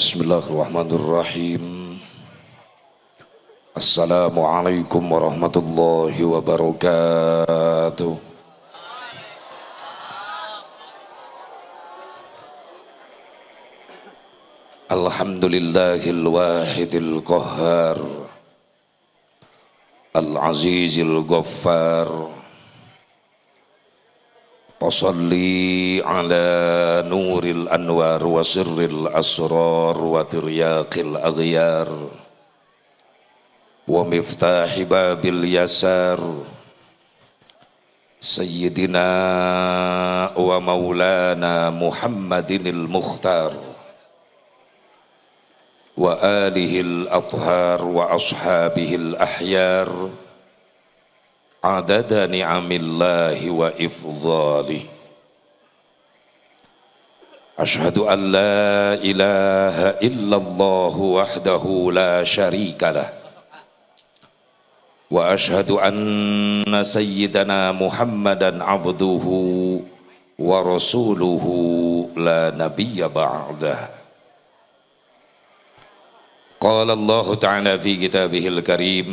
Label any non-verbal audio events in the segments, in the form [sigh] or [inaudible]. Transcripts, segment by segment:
Bismillahirrahmanirrahim. Assalamualaikum warahmatullahi wabarakatuh. Alhamdulillahil wahidil qahhar. Al-azizil ghaffar. وصلي على نور الأنوار وسر الأسرار وترياق الأغيار ومفتاح باب اليسار سيدنا ومولانا محمد المختار وآله الأطهار وأصحابه الأحيار عدد نعم الله وإفضاله أشهد أن لا إله إلا الله وحده لا شريك له وأشهد أن سيدنا محمدا عبده ورسوله لا نبي بعده قال الله تعالى في كتابه الكريم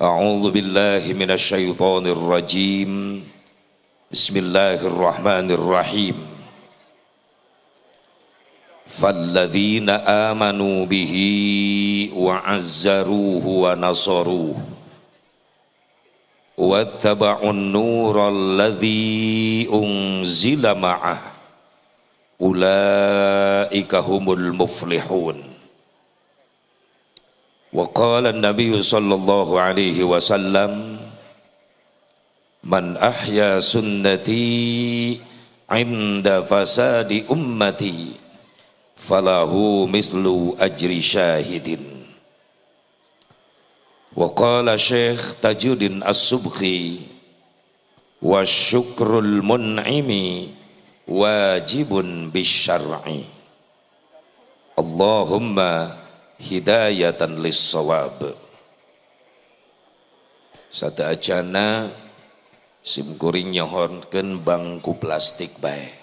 أعوذ بالله من الشيطان الرجيم بسم الله الرحمن الرحيم فالذين آمنوا به وعزروه ونصروه واتبعوا النور الذي أنزل معه أولئك هم المفلحون وقال النبي صلى الله عليه وسلم من أحيا سنتي عند فساد أمتي فله مثل أجر شاهد وقال شيخ تجد السبخي والشكر المنعم واجب بالشرع اللهم hidayatan lissawab Sada ajana simkuring nyohonkan bangku plastik baik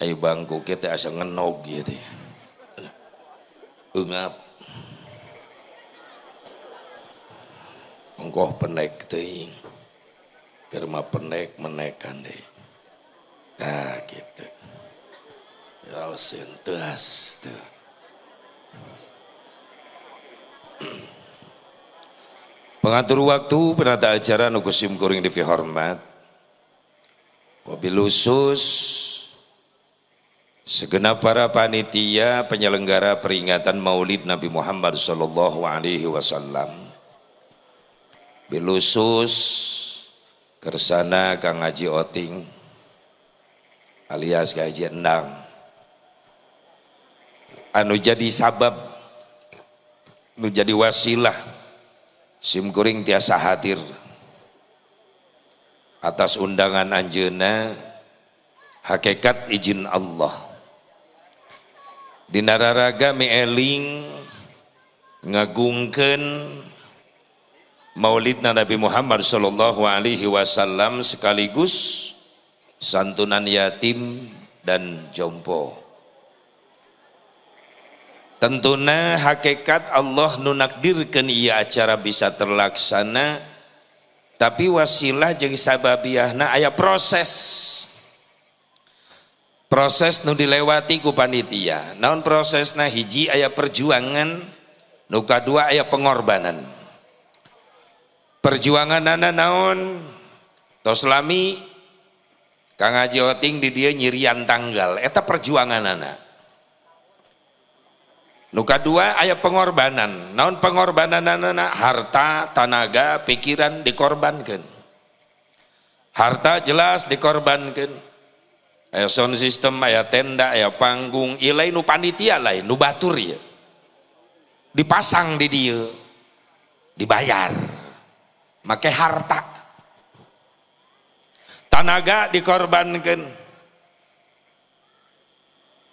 ai bangku kita asa ngenog gitu ya. Ungap. Engkoh penek teh. Kerma penek menekan deh. Nah gitu. Rausin tuas tuh. Pengatur waktu penata acara nukusim kuring divi hormat. Wabilusus segenap para panitia penyelenggara peringatan Maulid Nabi Muhammad Sallallahu Alaihi Wasallam. Bilusus kersana Kang Haji Oting alias Kang Haji Endang. Anu jadi sabab nu jadi wasilah sim kuring tiasa hadir atas undangan anjeuna hakikat izin Allah di nararaga mieling ngagungkeun maulid Nabi Muhammad sallallahu alaihi wasallam sekaligus santunan yatim dan jompo. Tentunya hakikat Allah nunakdirkan ia acara bisa terlaksana tapi wasilah jadi sababiah nah aya proses. Proses nu dilewati ku panitia. Naon nah hiji aya perjuangan, nu kadua aya pengorbanan. Perjuangan nana naon? toslami Kang ajioting Oting di dia nyirian tanggal. Eta perjuangan anak. Nuka dua ayat pengorbanan. Naon pengorbanan nana harta, tanaga, pikiran dikorbankan. Harta jelas dikorbankan. Ayo sound system, ayat tenda, ayat panggung, ilai nu panitia lain, nu batur ya. Dipasang di dia, dibayar. Make harta. Tanaga dikorbankan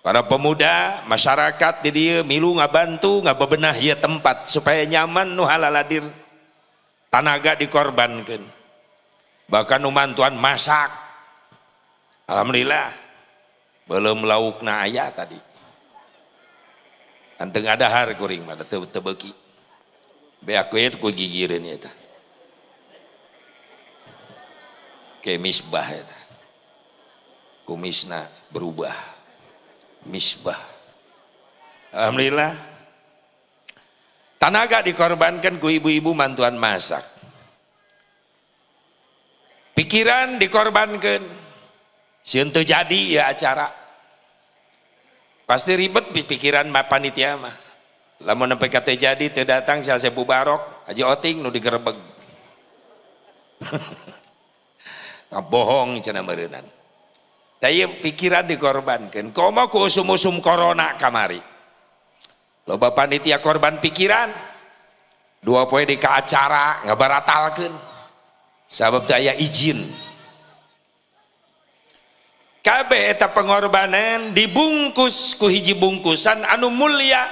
para pemuda masyarakat di dia milu nggak bebenah ya tempat supaya nyaman nu halaladir tanaga dikorbankan bahkan umantuan masak alhamdulillah belum lauk na ayah tadi anteng ada har kuring pada tebeki beakuit ku gigirin ya ta ke misbah ya ta kumisna berubah misbah. Alhamdulillah. Tanaga dikorbankan ku ibu-ibu mantuan masak. Pikiran dikorbankan. Siuntu jadi ya acara. Pasti ribet pikiran ma panitia mah. Lamun sampai kata jadi terdatang datang saya barok. aja oting nu digerebeg. [laughs] Ngabohong cenah meureunana. Tapi iya, pikiran dikorbankan. Kau mau ku usum-usum corona kamari. bapak panitia korban pikiran. Dua poin di ke acara ngebaratalkan. sebab daya izin. KB, eta pengorbanan dibungkus ku hiji bungkusan anu mulia.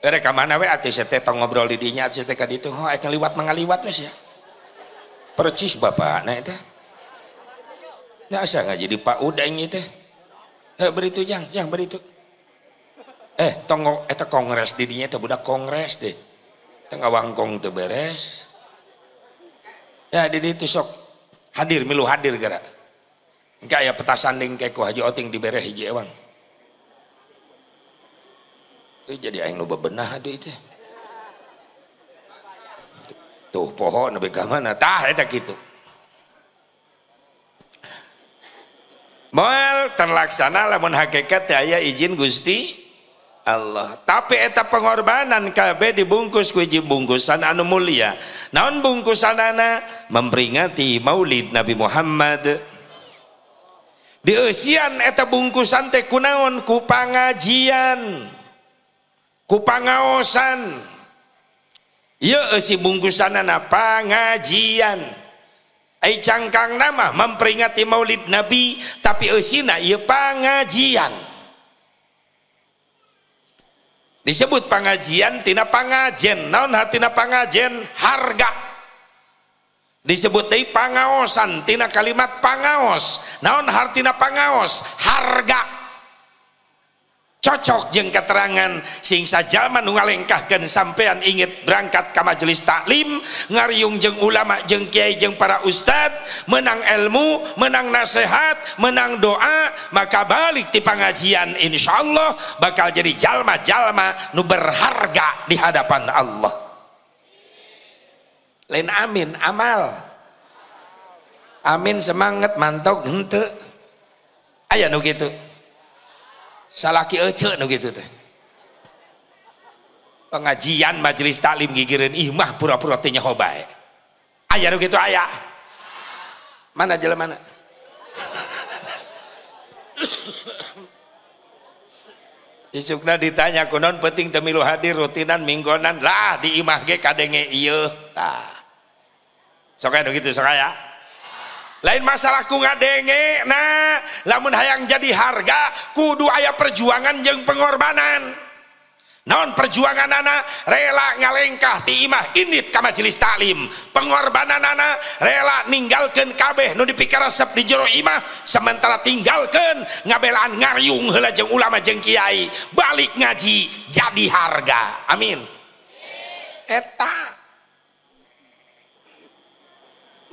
Ere ka mana we atuh tong ngobrol di dinya atuh teh ka ditu. Oh, liwat mangaliwat wis ya. Percis bapak nah eta nggak usah nggak jadi Pak Udainya teh. Eh, beritu yang jang beritu. Eh, tonggo eta kongres didinya itu budak kongres deh. Tengah wangkong itu beres. Ya, Didi itu sok hadir milu hadir gara. Enggak ya petasan ding keko Haji Oting di hiji ewang. Itu jadi aing lu bebenah aduh itu. Tuh pohon nabi mana tah itu gitu terlaksana la men hakekat aya izin Gusti Allah tapi eta pengorbanan KB dibungkus iji-bungkusan anu mulia naon bungkusan-ana memberingati Maulid Nabi Muhammad diian eta bungkusan kunaon kupangjian kupangsan bungkusananapangjian Ay cangkang nama memperingati maulid Nabi tapi usina ieu pangajian. Disebut pangajian tina pangajen, naon hatina pangajen harga. Disebut deui pangaosan tina kalimat pangaos, naon hartina pangaos harga cocok jeng keterangan sing sajalman ngalengkahkan sampean inget berangkat ke majelis taklim ngariung jeng ulama jeng kiai jeng para ustad menang ilmu menang nasihat menang doa maka balik di pengajian insyaallah bakal jadi jalma-jalma nu berharga di hadapan Allah lain amin amal amin semangat mantok hente ayo nu gitu salaki ece nu gitu teh pengajian majelis taklim gigirin imah pura-pura nyaho bae ayah nu kitu ayah mana jelema mana [coughs] Isukna ditanya kunon penting temilu hadir rutinan minggonan lah di imah ge kadenge iya tah sok aya kitu sok aya lain masalahku nggak denge nah lamun hayang jadi harga kudu ayah perjuangan yang pengorbanan non perjuangan anak rela ngalengkah ti imah ini ka majelis taklim pengorbanan anak rela ninggalkan kabeh nu dipikir resep di jero imah sementara tinggalkan ngabelaan ngariung hela jeng ulama jeng kiai balik ngaji jadi harga amin Etah.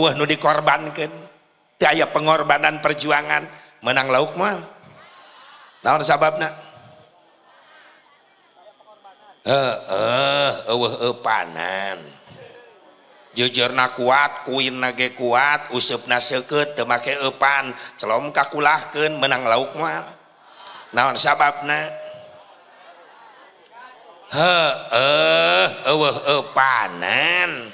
nu dikorbankan sayaya pengorbanan perjuangan menang lautkma jujur na kuat kuin na kuat usuf na sekumakaipan selongka kulahkan menang laukma na sabab hean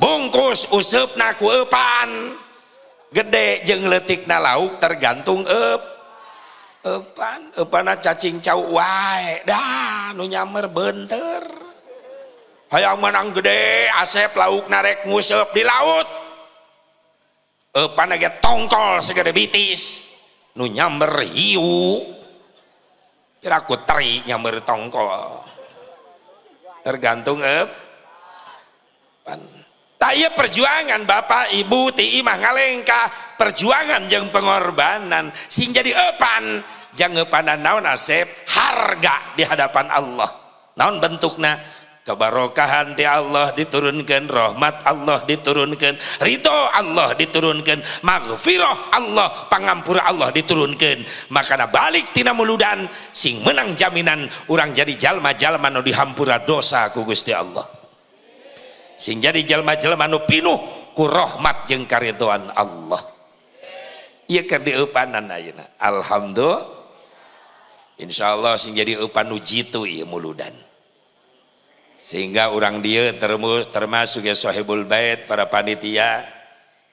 bungkus usuf nakupan gede jengeletik na lautuk tergantung up cacingnya bent hayang menang gede asep lauk nareknguup di laut tongkol seked bitis nya hiunya tongkol tergantung up pan tak iya perjuangan bapak ibu ti imah ngalengka perjuangan jeng pengorbanan sing jadi epan jangan panan naon asep harga di hadapan Allah naon bentukna kebarokahan di Allah diturunkan rahmat Allah diturunkan rito Allah diturunkan maghfirah Allah pangampura Allah diturunkan makana balik tina muludan sing menang jaminan orang jadi jalma-jalma no dihampura dosa ku Gusti Allah sing jadi jelma-jelma nu pinuh ku rahmat jeung karidoan Allah ieu keur dieupanan ayeuna alhamdulillah insyaallah sing jadi eupan nu jitu ieu muludan sehingga orang dia termasuk ya sahibul bait para panitia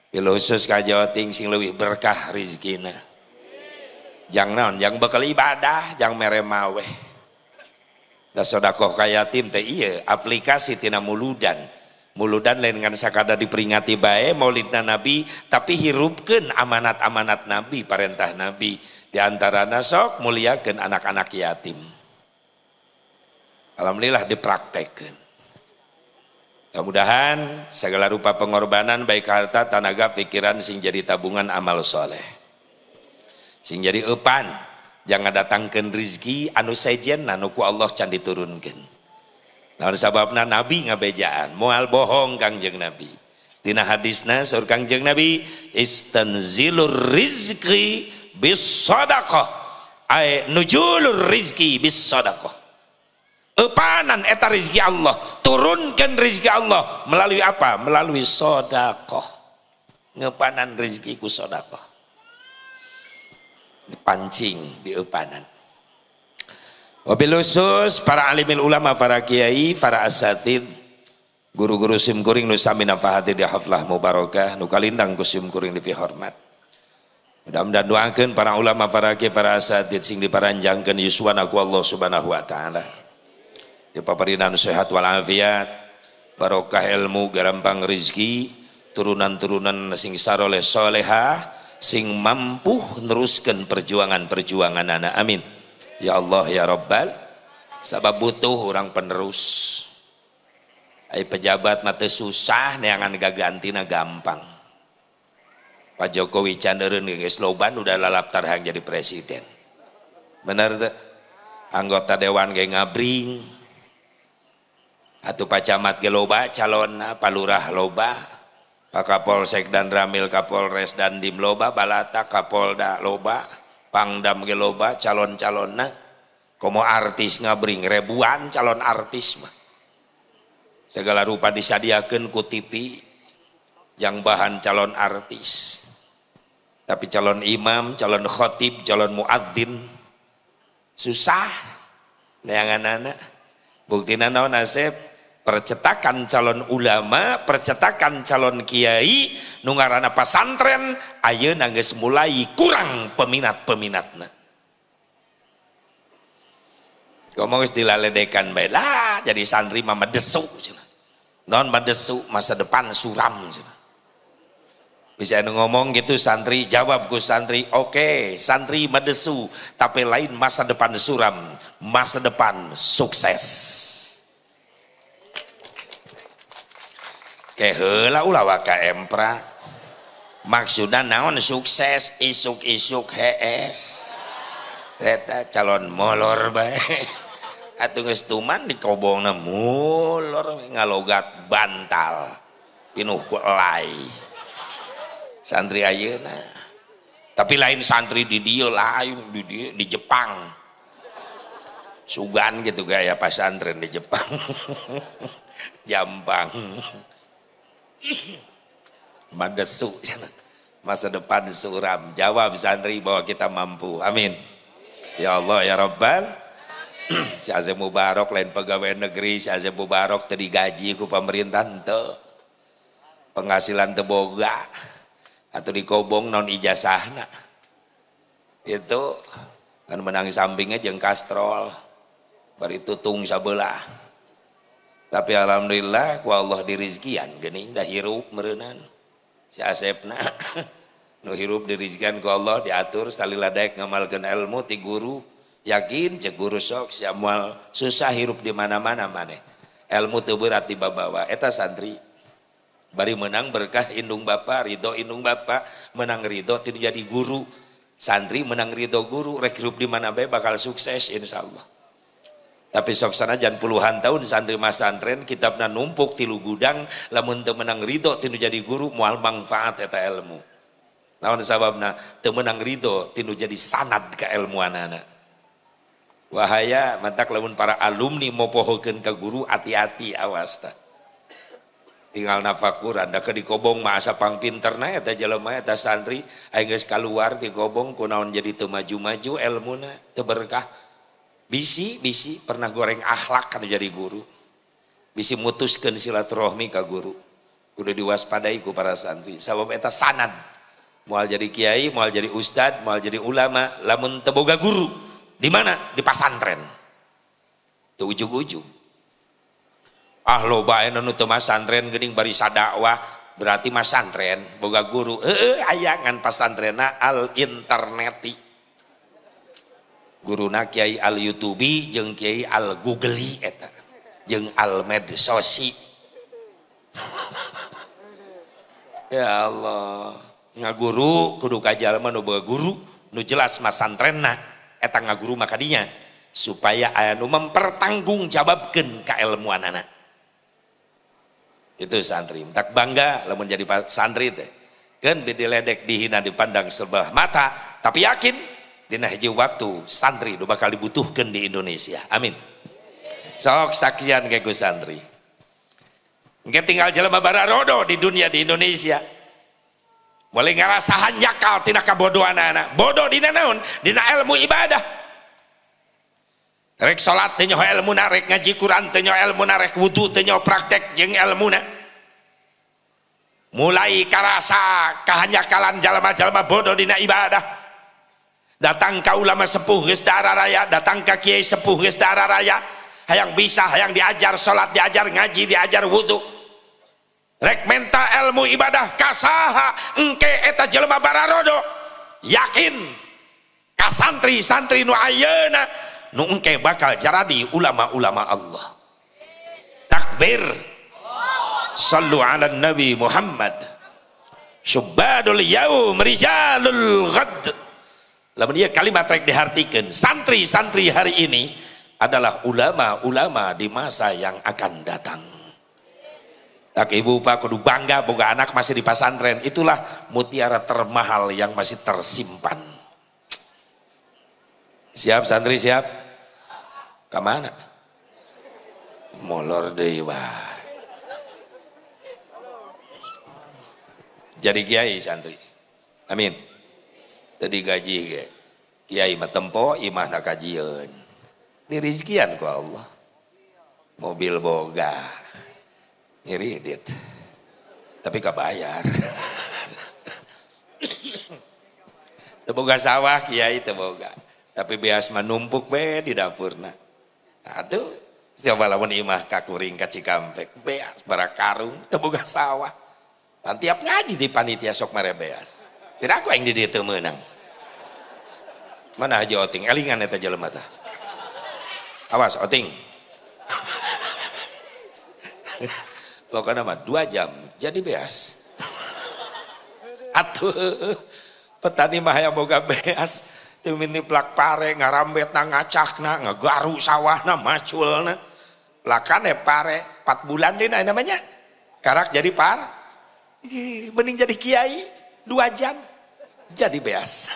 khusus ka Jawa Ting sing leuwih berkah rizkina jang naon jang bekal ibadah jang mere maweh da sodakoh ka yatim teh ieu aplikasi tina muludan muludan lain dengan sakada diperingati baik maulidna nabi tapi hirupkan amanat-amanat nabi perintah nabi diantara nasok muliakan anak-anak yatim Alhamdulillah dipraktekkan mudah-mudahan segala rupa pengorbanan baik harta tanaga pikiran sing jadi tabungan amal soleh sing jadi upan jangan datangkan rizki anu sejen nanuku Allah can diturunkan Nah, sebabnya Nabi ngabejaan, mual bohong Kangjeng Nabi. Tina hadisnya, sur Kangjeng Nabi, istanzilur rizki bis sodako, Ay nujulur rizki bis sodako. Epanan eta rizki Allah, turunkan rizki Allah melalui apa? Melalui sodako. Ngepanan rizki ku sadaqah. Pancing di epanan. Wabilusus para alimil ulama, para kiai, para asatid, guru-guru simkuring nusamina fahati di haflah mubarakah, nukalindang ku simkuring di hormat. Mudah-mudahan doakan para ulama, para kiai, para asatid, sing diparanjangkan yuswan aku Allah subhanahu wa ta'ala. Di paparinan sehat walafiat, barokah ilmu, gerampang rizki, turunan-turunan sing saroleh soleha, sing mampu neruskan perjuangan-perjuangan anak. Amin ya Allah ya Rabbal sabab butuh orang penerus ay pejabat mata susah neangan gagantina gampang Pak Jokowi Canderen geus loban udah lalap tarhang jadi presiden Benar tuh anggota dewan ge ngabring atau Pak Camat ge loba calonna Pak Lurah loba Pak Kapolsek dan Ramil Kapolres dan Dim loba Balata Kapolda loba pangdam geloba calon-calonna komo artis ngabring ribuan calon artis mah segala rupa disadiakeun ku TV yang bahan calon artis tapi calon imam, calon khotib, calon muadzin susah neangan anak bukti naon nasib percetakan calon ulama percetakan calon kiai, nungarana pesantren, Ayo nangis mulai kurang peminat-peminatnya ngomong istilah baik lah jadi santri mama desu non madesu masa depan suram bisa ngomong gitu santri jawab gue santri oke okay, santri madesu tapi lain masa depan suram masa depan sukses buatwak maksud naon sukses isuk-isuk HSreta calon molorman [laughs] dibo ngalogat bantal santriuna tapi lain santri di dio la di Jepang sugan gitu gaya pas sanantren di Jepang [laughs] jampang Badesu [clears throat] [laughs] masa depan suram jawab santri bahwa kita mampu amin ya Allah ya Rabbal [clears throat] si Azim Mubarak lain pegawai negeri si Azim Mubarak tadi gaji ku pemerintah ente penghasilan teboga atau dikobong non ijazahna itu kan menangis sampingnya jeng kastrol bari tutung sabelah tapi alhamdulillah ku Allah dirizkian geni dah hirup merenan si Asep na [coughs] nu hirup dirizkian ku Allah diatur saliladek ngamalkan ilmu ti guru yakin cek guru sok si amal susah hirup di mana mana mana ilmu tu berat di babawa eta santri bari menang berkah indung bapa ridho indung bapa menang ridho tidak jadi guru santri menang ridho guru rekrut di mana bae bakal sukses insya Allah tapi sana jangan puluhan tahun santri mas santren kita pernah numpuk tilu gudang lamun temenang ridho tinu jadi guru mual manfaat eta ilmu naon sababna temenang ridho tinu jadi sanad ke ilmu anak wahaya mantak lamun para alumni mau pohokin ke guru hati-hati awas ta tinggal nafakur anda ke dikobong masa pang pinter na eta jelema eta santri aing geus kaluar dikobong kunaon jadi teu maju-maju ilmuna teu berkah bisi bisi pernah goreng akhlak kan jadi guru bisi mutuskan silaturahmi ke guru kudu diwaspadai ku para santri Sebab eta sanad mual jadi kiai mual jadi ustad mual jadi ulama lamun teboga guru di mana di pasantren Itu ujung-ujung ah loba anu nu santren geuning bari sadakwah berarti santren, boga guru heueuh aya ngan pasantrena al interneti guruna kiai al youtube jeung kiai al googly eta jeng al medsosi [laughs] ya Allah ngaguru kudu kajal nu guru nu jelas masantrenna eta ngaguru guru dinya supaya aya nu mempertanggung jawabkeun ka anak itu santri tak bangga lamun jadi santri teh kan bedi ledek dihina dipandang sebelah mata tapi yakin dina hiji waktu santri do bakal dibutuhkan di Indonesia amin sok saksian gus santri engke tinggal jelema rodo di dunia di Indonesia mulai ngarasahan hanyakal tina kabodohan anak bodoh dina naon dina ilmu ibadah rek salat teu nyoh ilmu narek ngaji Quran teu nyoh ilmu narek wudu teu nyoh praktek jeung ilmu na mulai karasa kahanyakalan jalma-jalma bodoh dina ibadah datang ke ulama sepuh geus raya datang ke kiai sepuh geus raya yang bisa yang diajar salat diajar ngaji diajar wudu rek menta ilmu ibadah kasaha engke eta jelma bararodo yakin kasantri santri nu ayeuna nu engke bakal jadi ulama-ulama Allah takbir sallu ala nabi Muhammad subadul yaum rijalul ghadd Lamun dia kalimat rek dihartikan. Santri-santri hari ini adalah ulama-ulama di masa yang akan datang. Tak ibu pak kudu bangga boga anak masih di pasantren. Itulah mutiara termahal yang masih tersimpan. Siap santri siap? Kemana? Molor dewa. Jadi kiai santri. Amin tadi gaji ge kiai matempo tempo imah na kajian dirizkian ku Allah mobil boga ngiridit tapi bayar. [coughs] teboga sawah kiai teboga tapi bias menumpuk be di dapurna atuh siapa lawan imah kakuring ka Cikampek beas bara karung teboga sawah pantiap ngaji di panitia sok mere beas tidak aku yang di ditu menang mana aja oting elingan itu aja tah awas oting pokoknya nama dua jam jadi beas atuh petani mah yang boga beas timini plak pare ngarambet nang ngacak na ngegaru sawah na macul na kan ya pare empat bulan deh namanya karak jadi par mending jadi kiai dua jam jadi beas.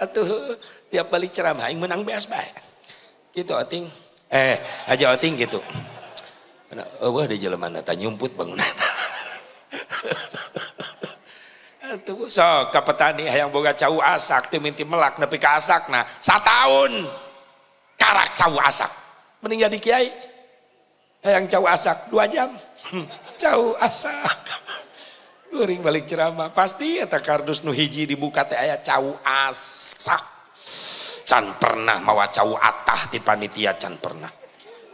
Atuh tiap balik ceramah yang menang beas baik. Gitu ating eh aja ating gitu. Nah, oh, wah di mana, tanya nyumput bangunan. Atuh so kapetani yang boga cau asak timinti melak nepi Nah satu tahun karak cau asak. Mending jadi kiai. yang cau asak dua jam. Hmm, cau asak. Kuring balik ceramah. Pasti eta ya kardus nu hiji dibuka teh aya cau asak. Can pernah mawa cau atah di panitia can pernah.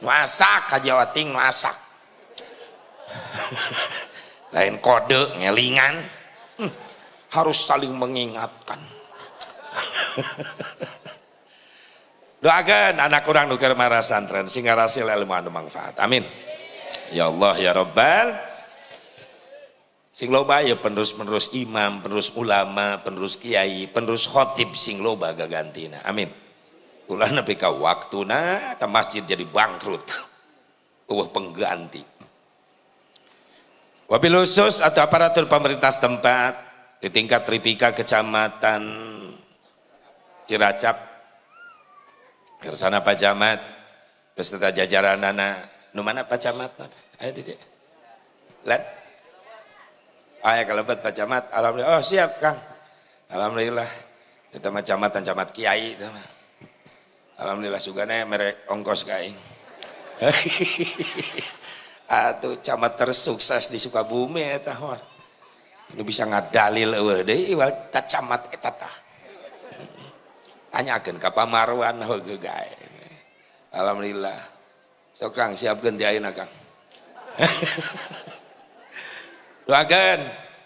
Nu asak ka Jawa Ting nu asak. [laughs] Lain kode ngelingan. Hmm, harus saling mengingatkan. [laughs] Doakan anak kurang nuker marasan santren sehingga hasil ilmu anu manfaat. Amin. Ya Allah ya Rabbal Sing loba ya penerus-penerus imam, penerus ulama, penerus kiai, penerus khotib sing loba gagantina. Amin. Ulah nepi ka waktuna ta masjid jadi bangkrut. [laughs] Uwah pengganti. Wabil khusus atau aparatur pemerintah setempat di tingkat Tripika Kecamatan Ciracap Kersana Pak Camat beserta jajaran anak nu mana Pak Camat? Ayo Dede. Lihat ayah ya, kelebat Pak Camat, alhamdulillah, oh siap Kang. Alhamdulillah, kita mah camat dan camat kiai. Tama. Alhamdulillah nih merek ongkos kain. [laughs] Atuh camat tersukses di Sukabumi ya, tahu? Ini bisa ngadalil wah deh. wah ta camat eta eh, tah. Tanyakeun ka pamarwan heuh gae. Alhamdulillah. Sok Kang siap di ayeuna Kang. [laughs] Doakan.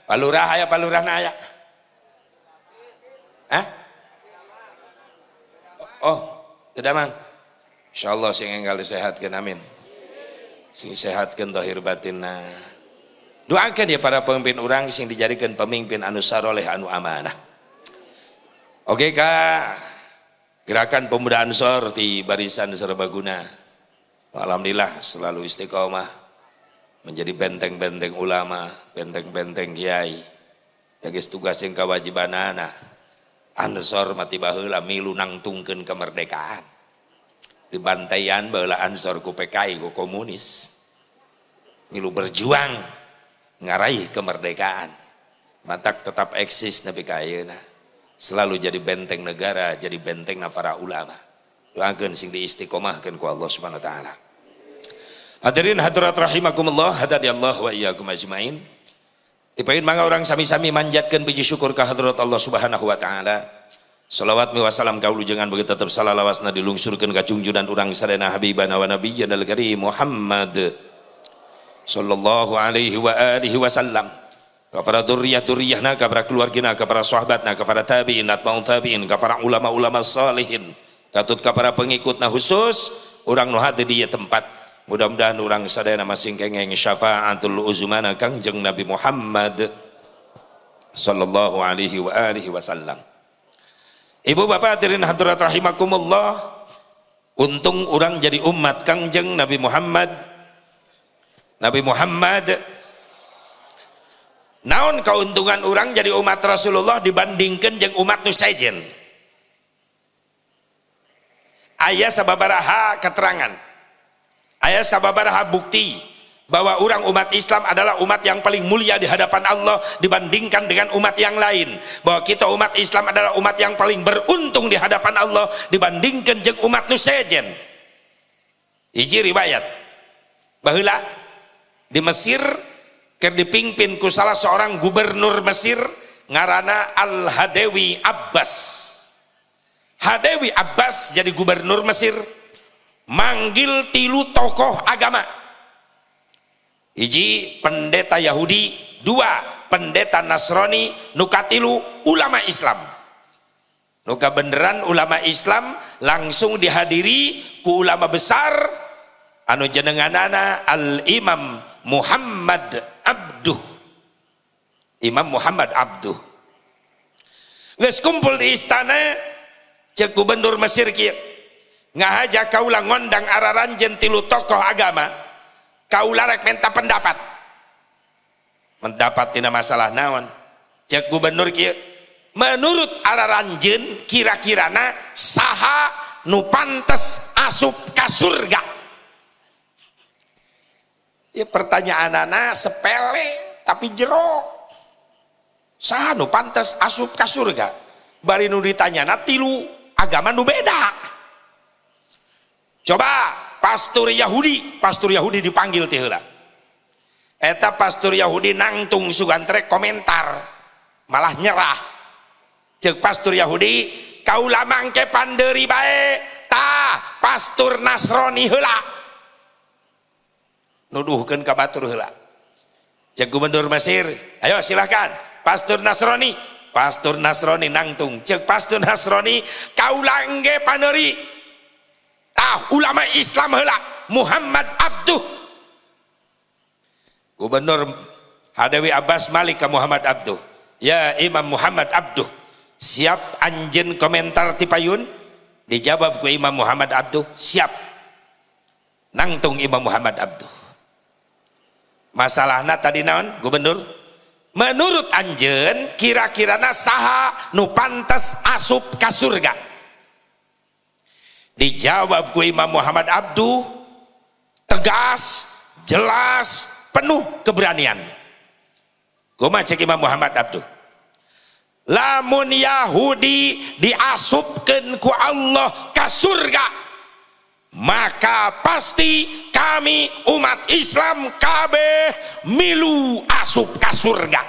Palurah ayah, palurah naya. Hah? Oh, mang. Insya Allah sing sehat disehatkan amin. Sing sehatkan dohir batinna. Doakan ya para pemimpin orang sing dijadikan pemimpin anu saroleh anu amanah. Oke kak, gerakan pemuda ansor di barisan serbaguna. Alhamdulillah selalu istiqomah menjadi benteng-benteng ulama, benteng-benteng kiai. Tegas tugas yang kewajiban anak. Ansor mati bahula milu nang tungken kemerdekaan. Di bantaian bahula ansor ku PKI ku komunis. Milu berjuang ngarai kemerdekaan. Matak tetap eksis nabi nah, Selalu jadi benteng negara, jadi benteng nafara ulama. Doakan sing diistiqomahkan ku Allah subhanahu wa ta'ala. Hadirin hadirat rahimakumullah, hadirin Allah wa iyyakum ajmain. Ipain mangga orang sami-sami manjatkan puji syukur ke hadirat Allah Subhanahu wa taala. Salawat mi wasalam kaulu jangan bagi tetap salah lawasna dilungsurkan kacungju dan urang sadena habibana wa nabiyyana al gari Muhammad sallallahu alaihi wa alihi wasallam. Kepada duriyah duriyahna, kepada keluargina, kepada sahabatna, kepada tabiin, atmaun tabiin, kepada ulama-ulama salihin, katut kepada pengikutna khusus, orang nuhati dia tempat mudah-mudahan orang sadaya nama singkengeng syafaatul uzumana kangjeng Nabi Muhammad sallallahu alaihi wa alihi wasallam Ibu bapak hadirin hadirat rahimakumullah untung orang jadi umat kangjeng Nabi Muhammad Nabi Muhammad naon keuntungan orang jadi umat Rasulullah dibandingkan jeng umat Nusaijen ayah sababaraha keterangan Ayah sababaraha bukti bahwa orang umat Islam adalah umat yang paling mulia di hadapan Allah dibandingkan dengan umat yang lain. Bahwa kita umat Islam adalah umat yang paling beruntung di hadapan Allah dibandingkan jeng umat nusajen. Iji riwayat. Baheula di Mesir kerdipimpin ku salah seorang gubernur Mesir ngarana al hadewi Abbas. Hadewi Abbas jadi gubernur Mesir manggil tilu tokoh agama iji pendeta Yahudi dua pendeta Nasrani nukatilu ulama Islam nuka beneran ulama Islam langsung dihadiri ku ulama besar anu jenenganana al Imam Muhammad Abduh Imam Muhammad Abduh Nges di istana cek gubernur Mesir kia ngahaja kaula ngondang araranjen tilu tokoh agama kaula rek menta pendapat mendapat tina masalah naon cek gubernur kia menurut araranjen kira-kirana saha nu pantes asup ka surga ya pertanyaan anak sepele tapi jero saha nu pantes asup ka surga bari nu na tilu agama nu beda Coba pastor Yahudi, pastor Yahudi dipanggil ti Eta pastor Yahudi nangtung sugantre komentar, malah nyerah. Cek pastor Yahudi, kau lamang ke panderi baik, tah pastur Nasrani heula. Nuduhkan kabatur batur Cek gubernur Mesir, ayo silahkan pastor Nasrani, pastor Nasroni nangtung cek pastor Nasroni, kau langge panderi Tah ulama Islam hela Muhammad Abduh Gubernur Hadawi Abbas Malik ke Muhammad Abduh ya Imam Muhammad Abduh siap anjen komentar Tipayun dijawab ku Imam Muhammad Abduh siap nangtung Imam Muhammad Abduh masalahnya tadi naon gubernur menurut anjen kira-kirana saha nu pantas asup kasurga. Dijawab ku Imam Muhammad Abdu tegas, jelas, penuh keberanian. Ku cek Imam Muhammad Abdu. Lamun Yahudi diasupkan ku Allah ke surga, maka pasti kami umat Islam KB milu asup ke surga.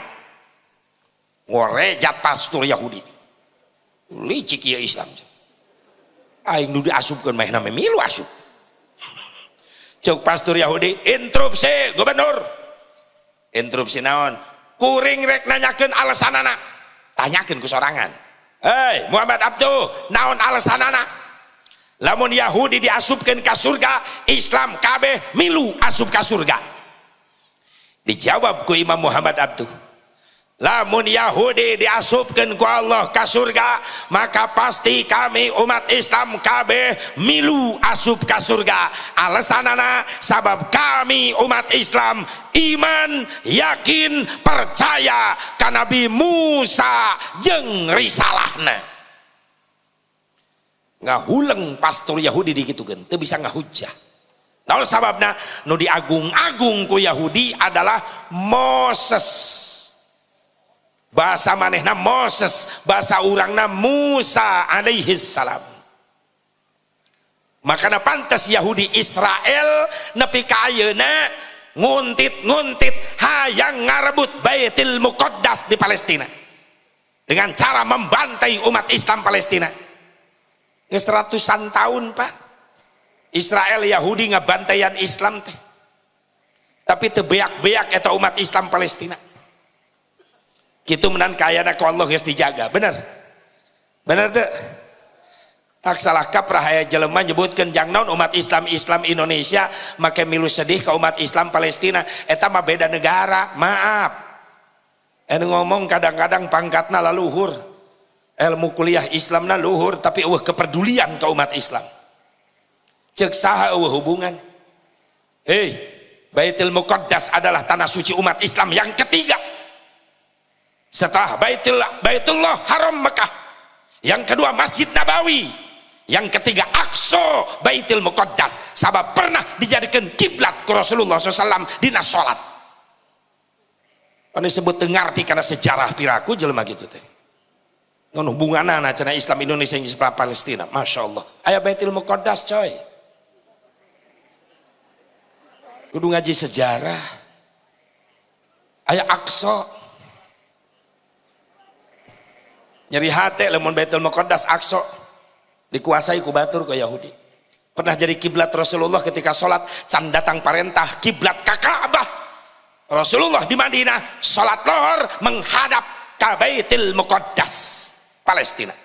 Ngorejat pastur Yahudi. Licik ya Islam. Aing dudu diasupkan mah nama milu asup. Cuk pastor Yahudi, interupsi gubernur. Interupsi naon. Kuring rek nanyakan alasan anak. Tanyakan ke sorangan. Hei Muhammad Abdu, naon alasan anak. Lamun Yahudi diasupkan ke surga, Islam KB milu asup ke surga. Dijawab ku Imam Muhammad Abduh lamun Yahudi diasupkan ku Allah ke surga maka pasti kami umat Islam KB milu asup ke surga alasanana sabab kami umat Islam iman yakin percaya ke Nabi Musa jeng risalahna nggak huleng pastor Yahudi kan itu bisa nggak hujah Nah, sababnya nu diagung-agung ku Yahudi adalah Moses bahasa manehna Moses bahasa urangna Musa alaihi salam makanya pantas Yahudi Israel nepi ayeuna nguntit-nguntit hayang ngarebut Baitul Muqaddas di Palestina dengan cara membantai umat Islam Palestina Ngestratusan ratusan tahun pak Israel Yahudi ngabantaian Islam teh tapi tebeak-beak atau umat Islam Palestina gitu menan kaya ku Allah yang dijaga benar, benar tuh tak salah kaprah ayah jelema nyebutkan jang naun umat Islam Islam Indonesia make milu sedih ke umat Islam Palestina eta mah beda negara maaf En anu ngomong kadang-kadang pangkatna laluhur ilmu kuliah Islamna luhur tapi uh, kepedulian ke umat Islam cek saha uh, hubungan Hei, baitil Baitul Muqaddas adalah tanah suci umat Islam yang ketiga setelah Baitullah, Baitullah Haram Mekah. Yang kedua Masjid Nabawi. Yang ketiga Aqsa Baitul Muqaddas. Sabab pernah dijadikan kiblat ke Rasulullah SAW dina salat. Anu sebut ngarti karena sejarah piraku jelma gitu teh. Nono hubungan anak Islam Indonesia yang sebelah Palestina, masya Allah. Ayah Baitul Muqaddas coy. Kudu ngaji sejarah. Ayah Aqsa Nyeri hati lemon Baitul Muqaddas aksok dikuasai kubatur ke Yahudi. Pernah jadi kiblat Rasulullah ketika sholat, can datang perintah kiblat Ka'bah. Rasulullah di Madinah sholat lohor menghadap Kabaitil Muqaddas Palestina.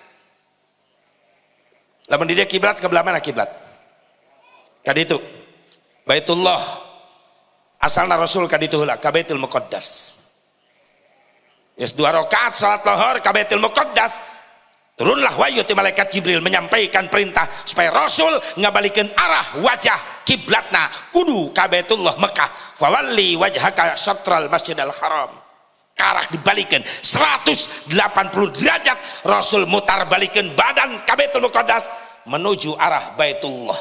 lemon dia kiblat ke belah mana kiblat? Kaditu. Baitullah asalna Rasul kaditu lah, kabaitil Baitul Yes, dua rakaat salat lohor kabetil mukodas. Turunlah wahyu ti malaikat Jibril menyampaikan perintah supaya Rasul ngabalikan arah wajah kiblatna kudu Mekah Baitullah Mekah. Fawalli wajhaka masjid Masjidil Haram. Karak dibalikan 180 derajat Rasul mutar balikan badan Kabetul Baitul Muqaddas menuju arah Baitullah.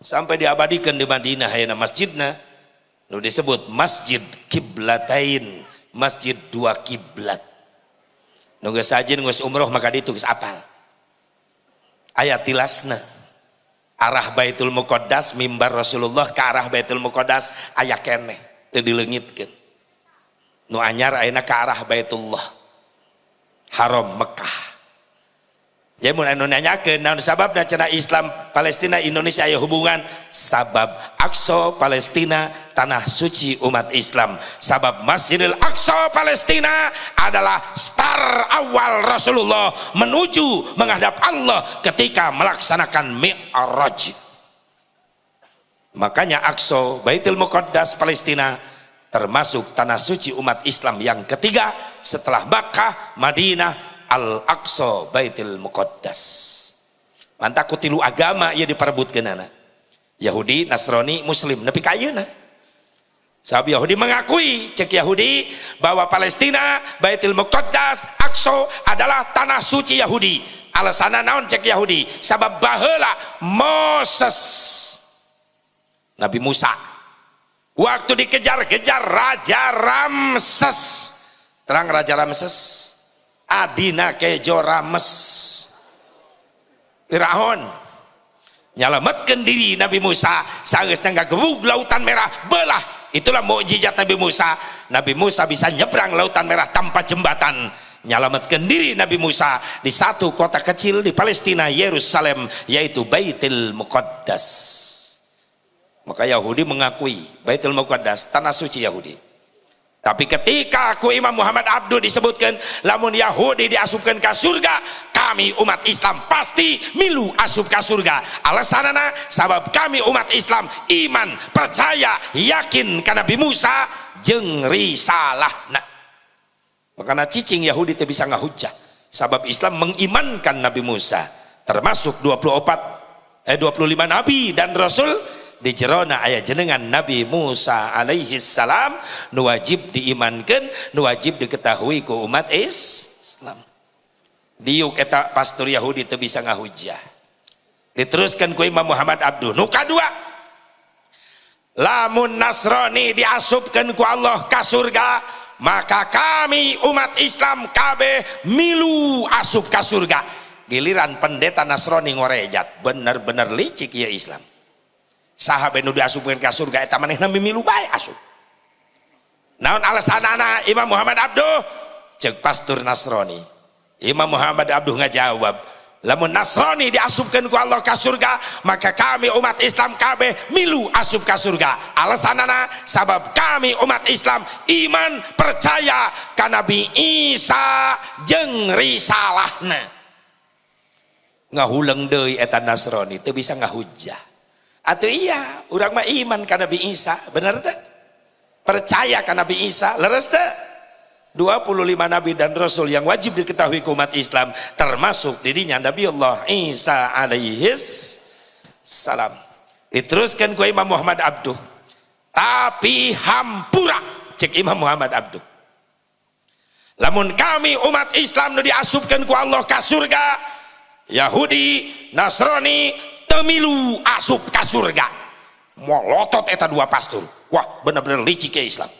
Sampai diabadikan di Madinah hayana masjidna nu disebut Masjid Kiblatain masjid dua kiblat nunggu saja nunggu umroh maka ditulis apal ayat tilasna arah Baitul Mukodas mimbar Rasulullah ke arah Baitul Mukodas aya keneh teu dilengitkeun nu anyar ayeuna ke arah Baitullah haram Mekah Ya mun anu nanyakeun naon sababna cenah Islam Palestina Indonesia ya hubungan sabab Aqsa Palestina tanah suci umat Islam sabab Masjidil Aqsa Palestina adalah star awal Rasulullah menuju menghadap Allah ketika melaksanakan Mi'raj makanya Aqsa Baitul Muqaddas Palestina termasuk tanah suci umat Islam yang ketiga setelah Makkah Madinah Al-Aqsa Baitul Muqaddas. Mantaku tilu agama ia kenana Yahudi, Nasrani, Muslim, nepi ka ayeuna. Sahabat Yahudi mengakui cek Yahudi bahwa Palestina, Baitul Muqaddas, Aqsa adalah tanah suci Yahudi. Alasan naon cek Yahudi? sabab baheula Moses Nabi Musa waktu dikejar-kejar Raja Ramses. Terang Raja Ramses adina kejo rames Firaun nyelamatkan diri Nabi Musa tengah gebuk lautan merah belah itulah mukjizat Nabi Musa Nabi Musa bisa nyebrang lautan merah tanpa jembatan nyelamatkan diri Nabi Musa di satu kota kecil di Palestina Yerusalem yaitu Baitul Muqaddas maka Yahudi mengakui Baitul Muqaddas tanah suci Yahudi tapi ketika aku Imam Muhammad Abdul disebutkan lamun Yahudi diasupkan ke surga, kami umat Islam pasti milu asup ke surga. Alasanana sabab kami umat Islam iman, percaya, yakin ke Nabi Musa salah Nah, Karena cicing Yahudi tidak bisa ngahujah. sabab Islam mengimankan Nabi Musa termasuk 24 eh 25 nabi dan rasul di jerona ayah jenengan Nabi Musa alaihi salam nuwajib wajib diimankan nuwajib wajib diketahui ku umat Islam diuk eta pastor Yahudi itu bisa ngahujah diteruskan ku Imam Muhammad Abdul nuka dua, lamun Nasrani diasupkan ku Allah ke surga maka kami umat Islam KB milu asup ke surga giliran pendeta Nasrani ngorejat bener-bener licik ya Islam sahabat nu diasupkan ke surga eta manehna mimilu bae asup naon alasanana Imam Muhammad Abduh cek pastur Nasrani Imam Muhammad Abduh ngajawab lamun Nasrani diasupkan ku Allah ke surga maka kami umat Islam kabe milu asup ke surga alasanana sabab kami umat Islam iman percaya ke Nabi Isa jeng risalahna ngahuleng deui eta Nasrani teu bisa ngahujah atau iya, orang mah iman karena Nabi Isa, benar tak? Percaya karena Nabi Isa, leres tak? 25 nabi dan rasul yang wajib diketahui umat Islam termasuk dirinya Nabi Allah Isa alaihis salam. Diteruskan ke Imam Muhammad Abduh. Tapi hampura cek Imam Muhammad Abduh. Lamun kami umat Islam nu diasupkan ku Allah ke surga Yahudi, Nasrani, temilu asup ke surga molotot eta dua pastor. wah bener-bener licik ya Islam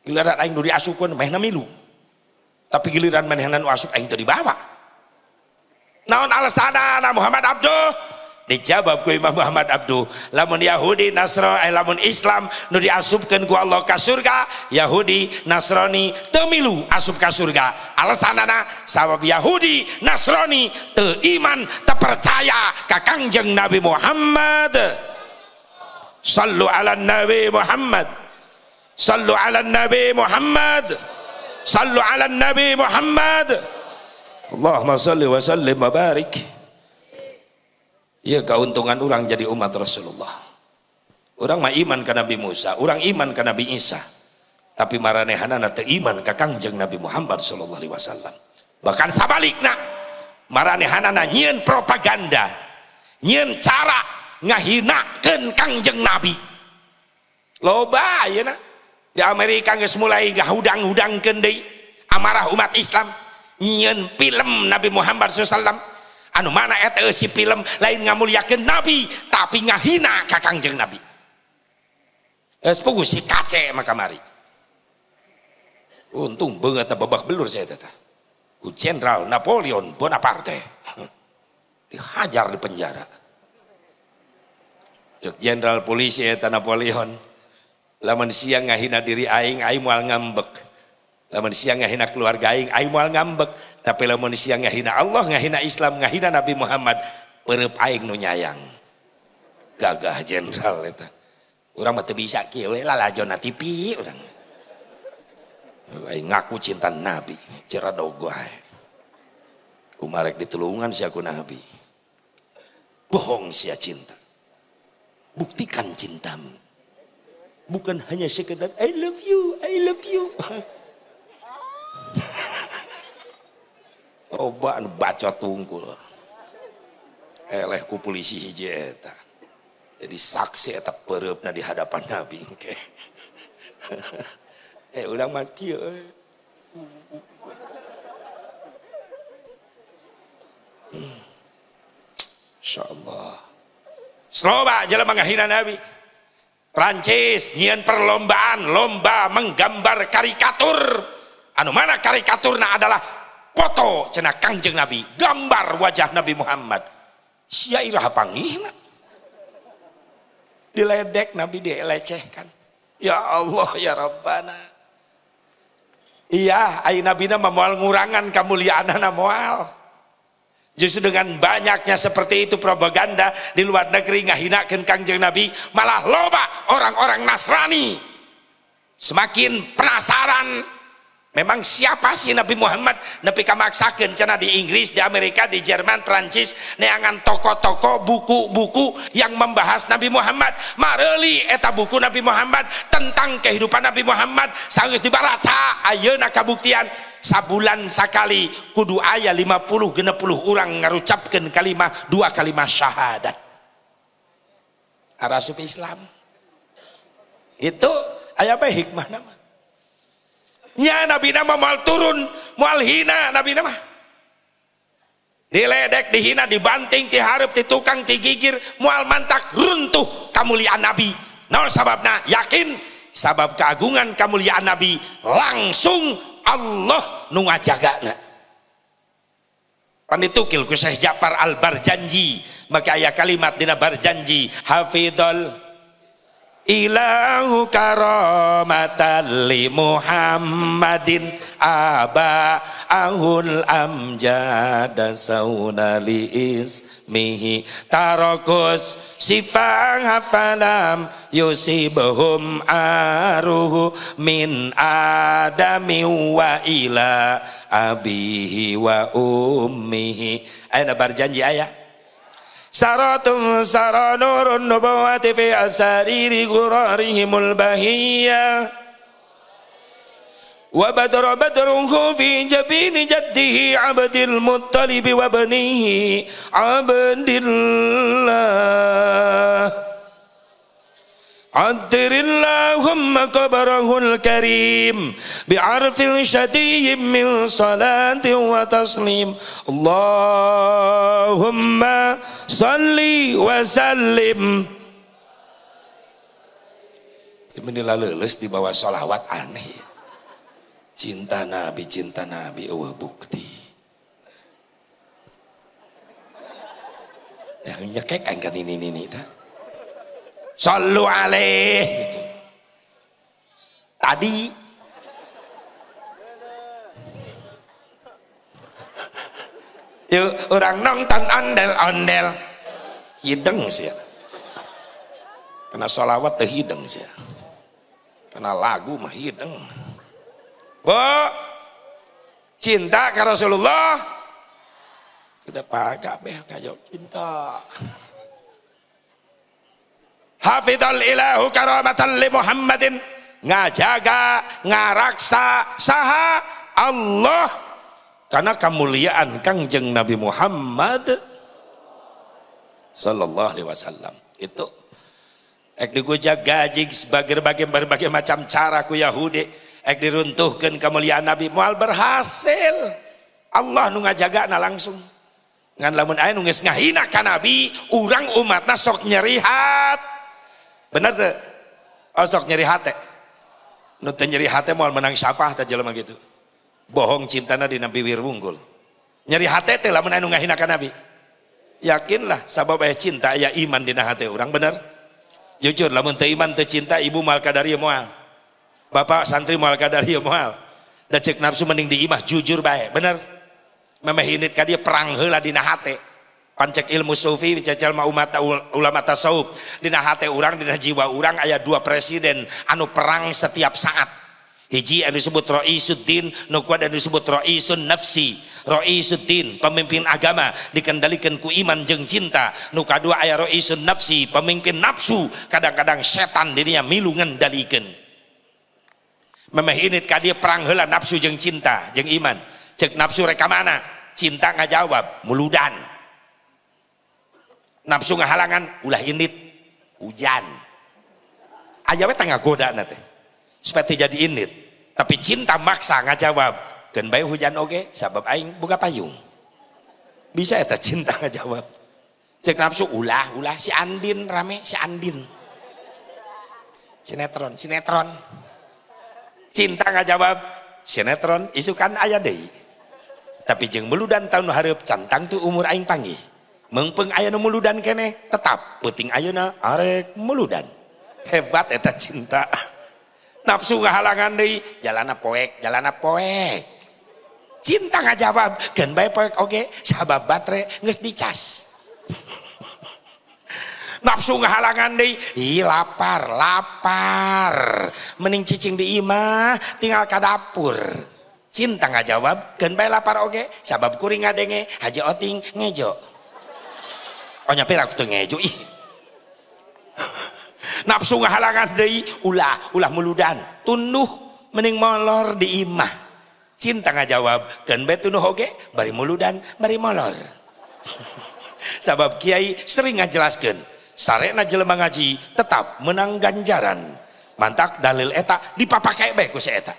giliran aing nu diasupkeun meh milu tapi giliran manehna nu asup aing teu dibawa naon alasanana Muhammad Abdul dijawab ku Imam Muhammad Abdu lamun Yahudi Nasrani eh, lamun Islam nu diasupkan ku Allah ka surga Yahudi Nasrani temilu asup ka surga alasanana sabab Yahudi Nasrani te iman te percaya ka kangjeng Nabi Muhammad sallu ala Nabi Muhammad sallu ala Nabi Muhammad sallu ala Nabi Muhammad Allahumma salli wa sallim wa barik Iya keuntungan orang jadi umat Rasulullah. Orang mah iman ke Nabi Musa, orang iman ke Nabi Isa. Tapi maranehanan teu iman ke Kangjeng Nabi Muhammad sallallahu alaihi wasallam. Bahkan sebaliknya, maranehanan nyieun propaganda, nyian cara ngahinakan Kangjeng Nabi. Loba nak di Amerika nggak mulai gahudang hudang kendi amarah umat Islam nyian film Nabi Muhammad Shallallahu alaihi wasallam anu mana ete si film lain ngamuliakan nabi tapi ngahina Kakang Jeng nabi es pugu si kace maka mari untung banget babak belur saya tata ku jenderal Napoleon Bonaparte dihajar di penjara cek jenderal polisi eta Napoleon lamun siang ngahina diri aing aing moal ngambek lamun siang ngahina keluarga aing aing moal ngambek tapi lamun sia ngahina Allah ngahina Islam ngahina Nabi Muhammad perep aing nu nyayang gagah jenderal eta urang mah teu bisa kieu we lalajona TV urang aing ngaku cinta Nabi cerah dogoh kumarek ditulungan si aku Nabi bohong sia cinta buktikan cintamu bukan hanya sekedar I love you I love you [laughs] Coba anu baca tungkul eleh polisi hiji eta jadi saksi eta pereupna di hadapan nabi engke [laughs] eh urang mah kieu eh. hmm. insyaallah Sloba jelema ngahina nabi Prancis nyian perlombaan lomba menggambar karikatur anu mana karikaturna adalah foto cenah kanjeng nabi gambar wajah nabi Muhammad siairah irah pangih diledek nabi dilecehkan ya Allah ya Rabbana iya ayo nabi nama moal ngurangan kemuliaan anak moal justru dengan banyaknya seperti itu propaganda di luar negeri ngahinakan kanjeng nabi malah loba orang-orang Nasrani semakin penasaran Memang siapa sih Nabi Muhammad Nabi kamaksakan cina di Inggris, di Amerika, di Jerman, Prancis neangan toko-toko, buku-buku yang membahas Nabi Muhammad mareli eta buku Nabi Muhammad tentang kehidupan Nabi Muhammad sanggus dibaraca ayo kabuktian sabulan sekali kudu ayah 50 genepuluh orang ngerucapkan kalimah dua kalimah syahadat arasup Islam itu ayah apa hikmah nama nya nabi nama mal turun mal hina nabi nama diledek dihina dibanting diharap di tukang digigir mual mantak runtuh kemuliaan nabi nol sababna yakin sabab keagungan kemuliaan nabi langsung Allah nu ngajagana pan ditukil ku Syekh Ja'far Al-Barjanji maka ayat kalimat dina Barjanji hafidhol ilahu karamatan li muhammadin aba ahul amjad sauna li tarokus sifang hafalam yusi behum aruhu min adami wa ila abihi wa ummihi ayat berjanji ayah. سرات سرى نور النبوة في أسارير غرارهم البهية وبدر بدره في جبين جده عبد المطلب وابنه عبد الله Adirillahumma kabarahul karim Bi'arfil syadiyim min salati wa taslim Allahumma salli wa sallim Ini lalulis di bawah sholawat aneh Cinta Nabi, cinta Nabi, oh bukti Yang nyekek angkat ini, ini, ini, ini Sallu alaih gitu. Tadi Yuk, orang nonton ondel-ondel hideng sih karena sholawat tuh hideng sih karena lagu mah hideng. bu cinta ke Rasulullah udah pakai kabeh kayak cinta hafidhal ilahu karamatan li Muhammadin ngajaga ngaraksa saha Allah karena kemuliaan kangjeng Nabi Muhammad sallallahu alaihi wasallam itu ek digojak gaji sebagai berbagai berbagai macam cara ku Yahudi ek diruntuhkan kemuliaan Nabi mual berhasil Allah nu ngajaga na langsung ngan lamun ayah nu ngahina ka Nabi urang umatna sok nyerihat benar tuh osok oh, nyeri hati nu nyeri hati mau menang syafah tak jelema gitu bohong cintana di nabi wirwunggul nyeri hati teh lah menang ngahinakan nabi yakinlah sabab ayah cinta ya iman di hati orang benar jujur lamun teu iman teh cinta ibu mal kadari moal bapak santri mal kadari moal da cek nafsu mending imah jujur baik benar Memehinit init perang hela di hate pancek ilmu sufi jajal ma umat ulama tasawuf dina orang, orang dina jiwa orang, ayat dua presiden anu perang setiap saat hiji anu disebut roi suddin dan anu disebut sun nafsi suddin pemimpin agama dikendalikan ku iman jeng cinta nukadua ayat roisun sun nafsi pemimpin nafsu kadang-kadang setan dirinya milu ngendalikan memeh ini kadia perang hela nafsu jeng cinta jeng iman cek nafsu reka mana cinta ngajawab muludan nafsu ngahalangan ulah init hujan ayawe tengah goda nate seperti jadi init tapi cinta maksa nggak jawab gen bayi hujan oke okay, sabab aing buka payung bisa ya cinta nggak jawab cek nafsu ulah ulah si Andin rame si Andin sinetron sinetron cinta nggak jawab sinetron isukan ayah deh tapi jeng dan tahun harap cantang tuh umur aing panggih mengpeng ayana muludan kene tetap peting ayana arek muludan hebat eta cinta nafsu ngahalangan deui jalana poek jalana poek cinta nggak gen bae poek oke okay. sabab baterai nges dicas nafsu ngahalangan deui ih lapar lapar mending cicing di imah tinggal ke dapur cinta jawab gen bae lapar oke okay. sabab kuring ngadenge haji oting ngejo oh nyampe aku tuh ngeju ih nafsu ngahalangan dari ulah ulah muludan tunduh mending molor di imah cinta ngajawab ken be tunduh oge bari muludan bari molor [laughs] sabab kiai sering sare na jelema ngaji tetap menang ganjaran mantak dalil eta di bae ku seeta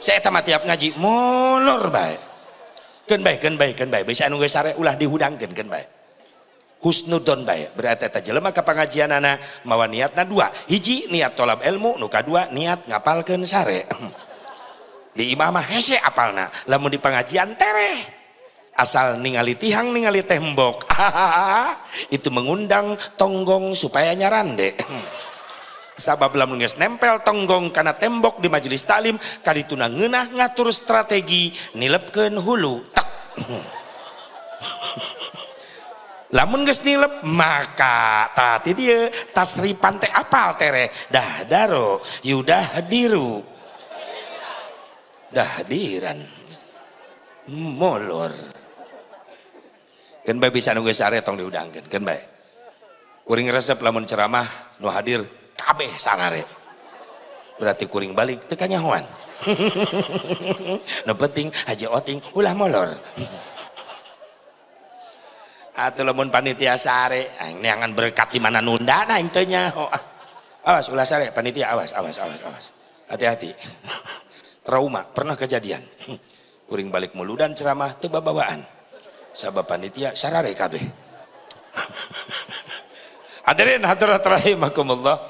seeta mah tiap ngaji molor baik ken baik ken baik ken baik bisa nunggu sare ulah dihudangkan ken baik husnudon bae berarti eta jelema pengajian pangajianana mawa niatnya dua hiji niat tolab ilmu nuka dua niat ngapalkan sare [clears throat] di imamah mah hese apalna lamun di pengajian tereh asal ningali tihang ningali tembok [laughs] itu mengundang tonggong supaya nyarande [clears throat] sabab lamun geus nempel tonggong karena tembok di majelis talim kadituna ngeunah ngatur strategi nilepkeun hulu tak [clears throat] lamun geus nilep maka tadi dia tasri pantai apal tere dah daro yudah diru dah diran molor kan bae bisa nunggu sare tong diudangkan kan bae kuring resep lamun ceramah nu hadir kabeh sanare berarti kuring balik tekanya hoan [laughs] no penting haji oting ulah molor atau lemon panitia sare ah, ini neangan berkat di mana nunda nah intinya, oh, ah. awas ulah sare panitia awas awas awas awas hati-hati trauma pernah kejadian kuring balik mulu dan ceramah tuh bawaan. sabab panitia sarare kabeh hadirin hadirat rahimakumullah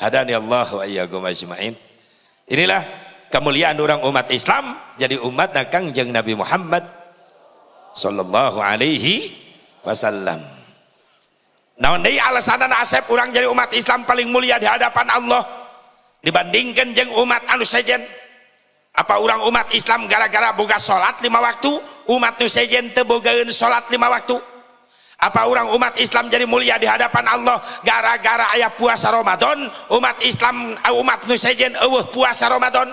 hadani Allah wa iyyakum ajmain inilah kemuliaan orang umat Islam jadi umat nakang jeng Nabi Muhammad sallallahu alaihi wasallam. Nah, ini alasanan Asep orang jadi umat Islam paling mulia di hadapan Allah dibandingkan jeng umat anu sejen. Apa orang umat Islam gara-gara boga salat lima waktu, umat nu sejen teu bogaeun salat lima waktu? Apa orang umat Islam jadi mulia di hadapan Allah gara-gara ayah puasa Ramadan, umat Islam umat nu sejen eueuh puasa Ramadan?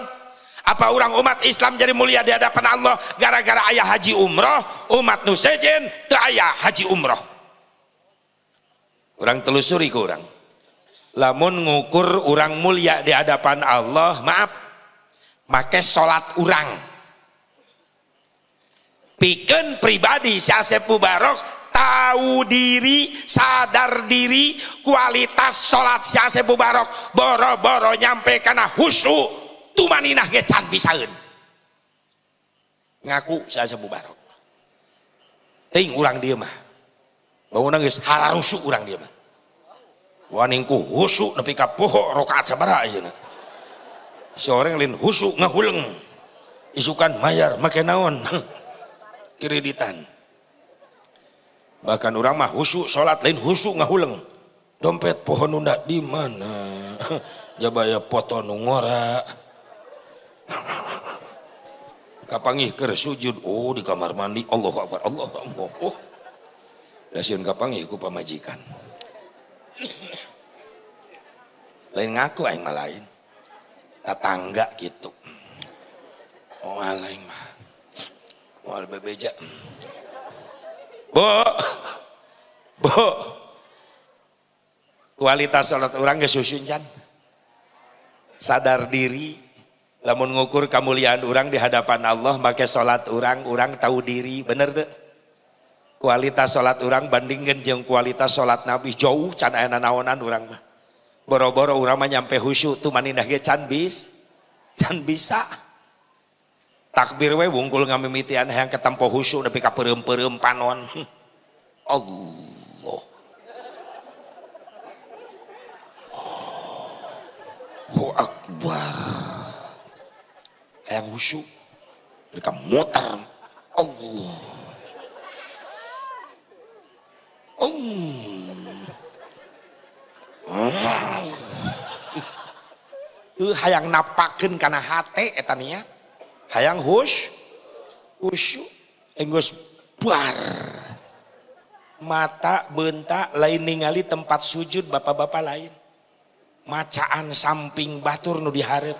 apa orang umat Islam jadi mulia di hadapan Allah gara-gara ayah haji umroh umat nusajin ke ayah haji umroh orang telusuri ke orang lamun ngukur orang mulia di hadapan Allah maaf make sholat orang piken pribadi si Asep Mubarok tahu diri, sadar diri, kualitas sholat si Asep Mubarok, boro-boro nyampe karena husu tumaninah ge can pisahin ngaku sebu Barok ting orang dia mah nangis hara rusuk orang dia mah waningku husu nepi ka poho sabara aja ayeuna seorang lain husu ngahuleng isukan mayar make naon kreditan bahkan orang mah husu salat lain husu ngahuleng dompet pohon nunda di mana ya bayar foto nungora Kapangih ker sujud oh di kamar mandi Allah akbar Allah Akbar oh lasin kapangih ku pamajikan lain ngaku aing mah lain tetangga gitu oh alain mah oh bebeja bo bo kualitas sholat orang gak susun can sadar diri namun ngukurr kamuliaan orang di hadapan Allah maka salat orang orang tahu diri bener de kualitas salat orang bandingen jeng kualitas salat nabi jauh can enak naonan orang boro-boro u nyampe khusy manin bisa takbir we wungkul ngaian yang kesy perempempon ayam husu mereka muter Allah Allah uh, hayang napakin karena hati etania hayang hush, hush, enggus bar mata bentak lain ningali tempat sujud bapak-bapak lain macaan samping batur nu diharap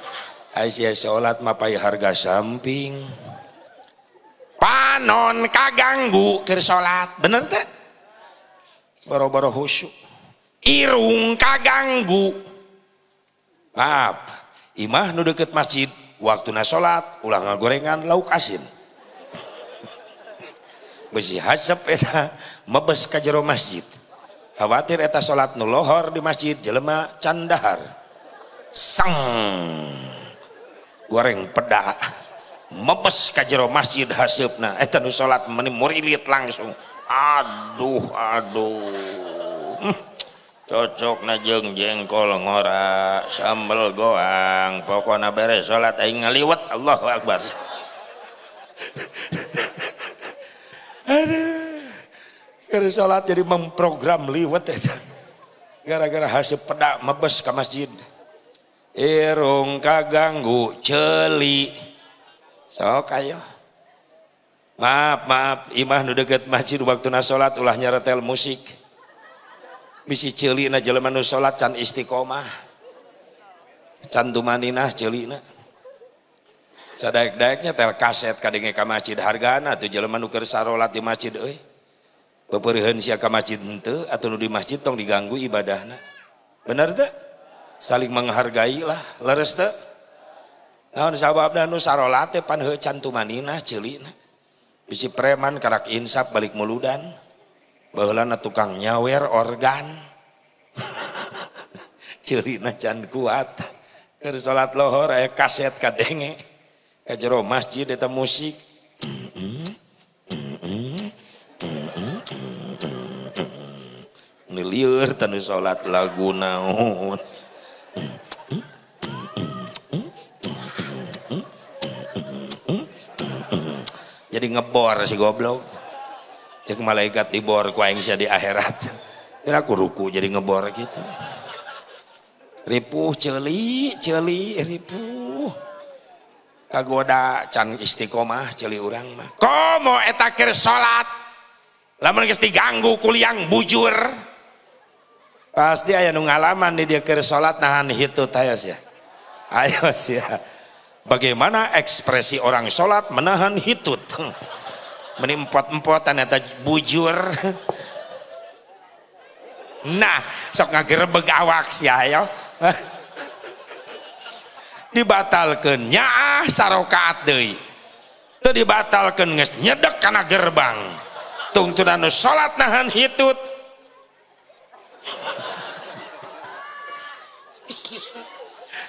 salat harga samping panon kaganggukir salat be bar-bara khusyuk irung kaganggu Maaf Imahnu deket masjid waktu na salat ulang gorengan laukain besi mebes ka jero masjid khawatir eta salat nulohor di masjid jelemah candahar sang goreng peda mebes ka jero masjid hasil nah eh, salat men langsung aduh aduh hmm. cocok najengjeng kolong sambel goang pokok nare salat liwat Allahbar salat jadi memprogram liwat gara-gara hasil pedak mebes ke masjid Errong kaganggu celi soayo Maaf maaf imah nu deget masjid waktu na salat ulah nyaretel musik misi celiman salat istiqomah cantu man ce-danyatel kassetjid hargajidjid masjidng diganggu ibadah benerda punya saling menghargai lah lerestebab paninalinai preman karakter insap balik muuludan beana tukang nyawer organlina [laughs] can kuat salat loho kaset ka denge jero masjid itu musik millir tenis salat laguna jadi ngebor sih goblok ce malaikat Ibor ko saya di akhirat kuruku jadi ngebor gitu ripuh celi celi rippu kagoda cang Istiqomah celi urangmah komo etakir salat lamastiganggukulliang bujur pasti ayah nu ngalaman di dia kiri sholat nahan hitut aya ya, ayo sih. bagaimana ekspresi orang sholat menahan hitut meni empot-empotan eta bujur nah sok ngagerebeg awak sih ayo dibatalkan nyaah sarokaat deh. Itu dibatalkan nyedek karena gerbang tungtunan sholat nahan hitut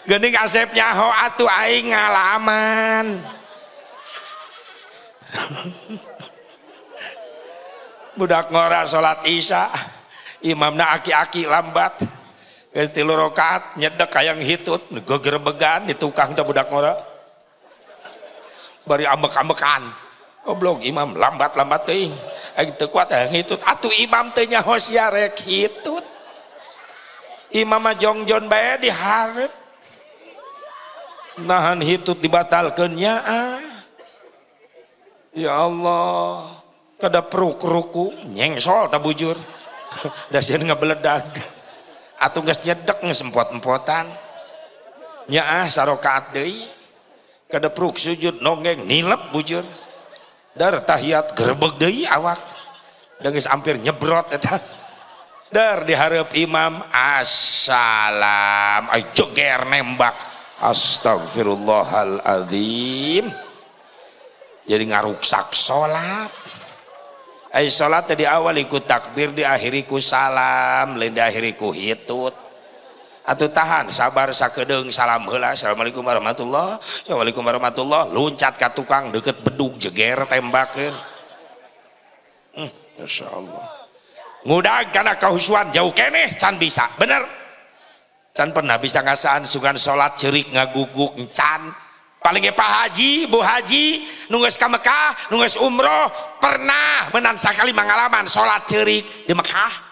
Gini Asep nyaho atu aing ngalaman. Budak ngora salat Isya, imamna aki-aki lambat. Geus tilu rakaat nyedek hayang hitut gegerbegan di tukang teh budak ngora. Bari ambek-ambekan. Goblok imam lambat-lambat teuing. -lambat kuat itu atuh imam tanya hosia rek itu imam jongjon di diharap nahan hitut dibatalkannya ah. ya Allah kada peruk-ruku nyengsol tak bujur [laughs] dasian ngebeledag atau nggak nyedek ngesempot-empotan ya, ah sarokat deui kada peruk sujud nongeng nilep bujur Dar tahiyat gerbek deui awak. Dengis hampir nyebrot eta. Dar diharap imam assalam ay joger nembak. Astagfirullahaladzim. Jadi ngaruksak salat. Ay salat tadi awal ikut takbir di akhiriku salam, lain akhiriku hitut atau tahan sabar sakedeng salam hela assalamualaikum warahmatullah assalamualaikum warahmatullah luncat ke tukang deket beduk jeger tembakin hmm, insya Allah ngudag karena kehusuan jauh kene can bisa bener can pernah bisa ngasahan sungan sholat cerik ngaguguk can palingnya Pak Haji Bu Haji nunggus ke Mekah nunggus umroh pernah menang sekali mengalaman sholat cerik di Mekah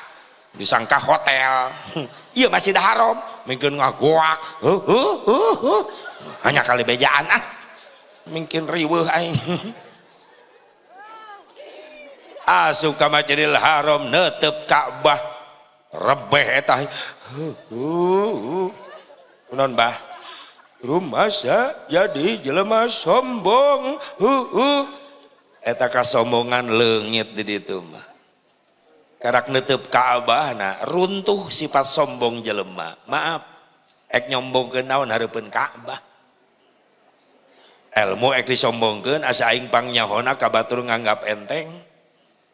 disangka hotel [laughs] iya masih dah haram mungkin ngagoak uh, hanya kali bejaan ah mungkin riweuh aing [laughs] asup ah, ka masjidil haram netep Ka'bah rebeh eta eh, uh, bah rumah saya jadi jelema sombong uh, uh. eta kasombongan leungit di ditu mah Kerak nutup Ka'bah nah runtuh sifat sombong jelema maaf ek nyombong kenaun naon Ka'bah ilmu ek disombongkan asa aing pang nyahona kabatur nganggap enteng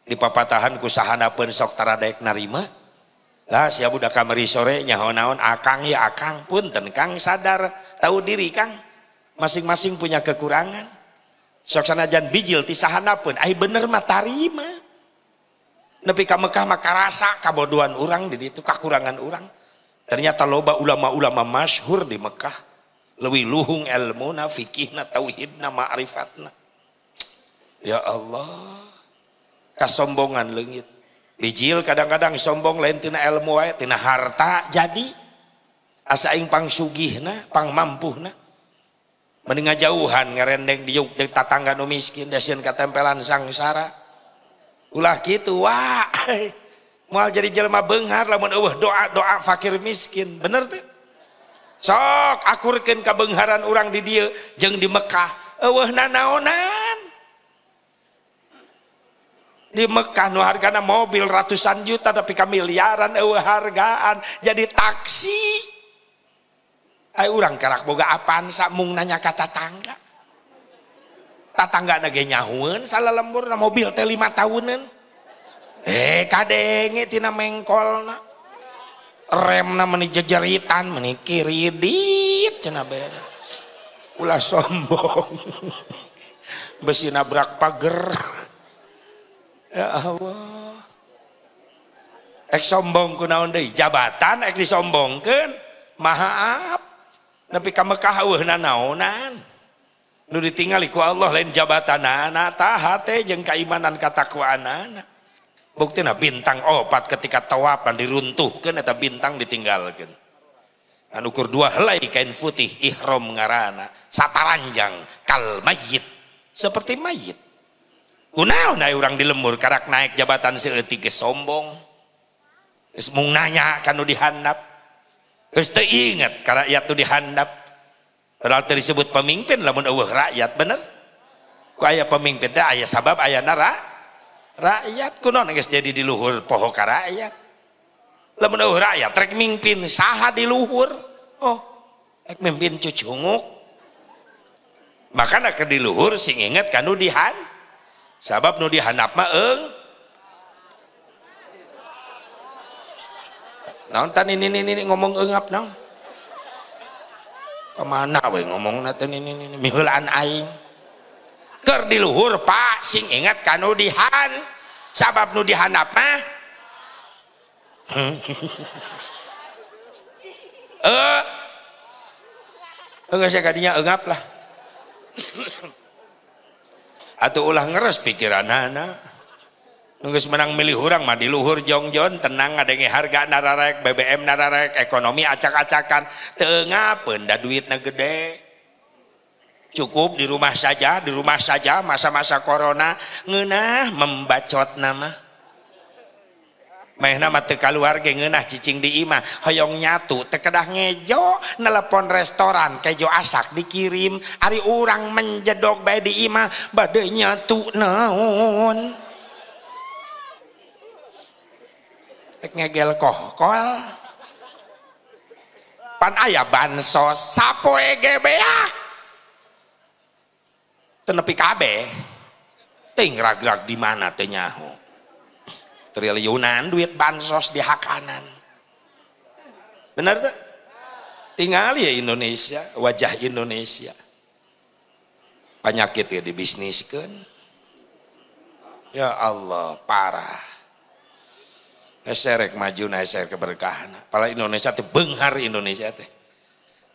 di papatahan kusahana pun sok taradek narima lah siap udah kamari sore nyahonaun akang ya akang pun tenkang sadar tahu diri kang masing-masing punya kekurangan sok sana jan bijil tisahana pun ai bener matarima tarima nepi ka Mekah mah karasa kabodohan urang di ditu kakurangan urang ternyata loba ulama-ulama masyhur di Mekah lebih luhung ilmu ilmuna na tauhidna arifatna. ya Allah kasombongan lengit bijil kadang-kadang sombong lain tina ilmu wae tina harta jadi asa aing pang sugihna pang mampuhna mendengar jauhan ngerendeng di juk tatangga nu miskin dasian katempelan sangsara ulah gitu wah mual jadi jelma benghar lamun eueuh doa-doa fakir miskin bener tuh sok akurkeun kabengharan orang urang di dieu jeung di Mekah. eueuhna naonan di Mekah nu hargana mobil ratusan juta tapi ka miliaran eueuh hargaan jadi taksi Ayo orang karak boga apaan sak mung nanya kata tangga tangga nage nyahu salah lembur na mobil T5 tahunan eh, katina mengkol na rem na meniija jaritan meikiri di ce U sombong [laughs] besin nabrak pagar eks sombong naon jabatan di sombong maaf Napi kamkah na naonan? nu ditinggal ku Allah lain jabatan anak nah, tahate jeng keimanan katakwaan anak nah. nah bintang opat ketika tawapan diruntuhkan atau bintang ditinggalkan dan nah, ukur dua helai kain putih ihrom ngarana sataranjang kal mayit seperti mayit kunaon nai orang dilemur lembur karak naik jabatan seetik sombong geus mung nanya kanu dihandap geus teringat karena ia tuh dihandap Ral disebut pemimpin namun Allah rakyat bener? Ku ayah pemimpin teh ayah sabab ayah nara rakyat ku geus jadi di luhur pohon rakyat. Namun Allah rakyat rek mimpin saha di luhur? Oh, rek mimpin cucunguk. Makana ke di luhur sing inget kanu dihan. Sabab nu apa mah Nontan ini, ini, ini ngomong engap naon? kemana we ngomong naten ini ini ini. mihulan aing ker di luhur pak sing ingat kanu dihan sabab nu dihanap mah [laughs] eh enggak saya kadinya engap lah atau ulah ngeres pikiran anak menang milih orangrang mandi Luhur Jongjoon tenang ngadege harga nararek BBM nararek ekonomi acak-acakantengah penda duit na gede cukup di rumah saja di rumah saja masa-masa korona ngenah membaco nama main namaka luarngennah ccing dimah Hoong nyatu tekedah ngejo nellepon restoran kejo asak dikirim hari urang menjedog bay dimah badainya tuh naun ngegel kohkol pan ayah bansos sapoe ya tenepi kabeh ting ragrag di mana tenyahu triliunan duit bansos di hakanan benar tak? tinggal ya Indonesia wajah Indonesia penyakit ya di kan ya Allah parah eserek maju na eserek keberkahan pala Indonesia teh benghar Indonesia teh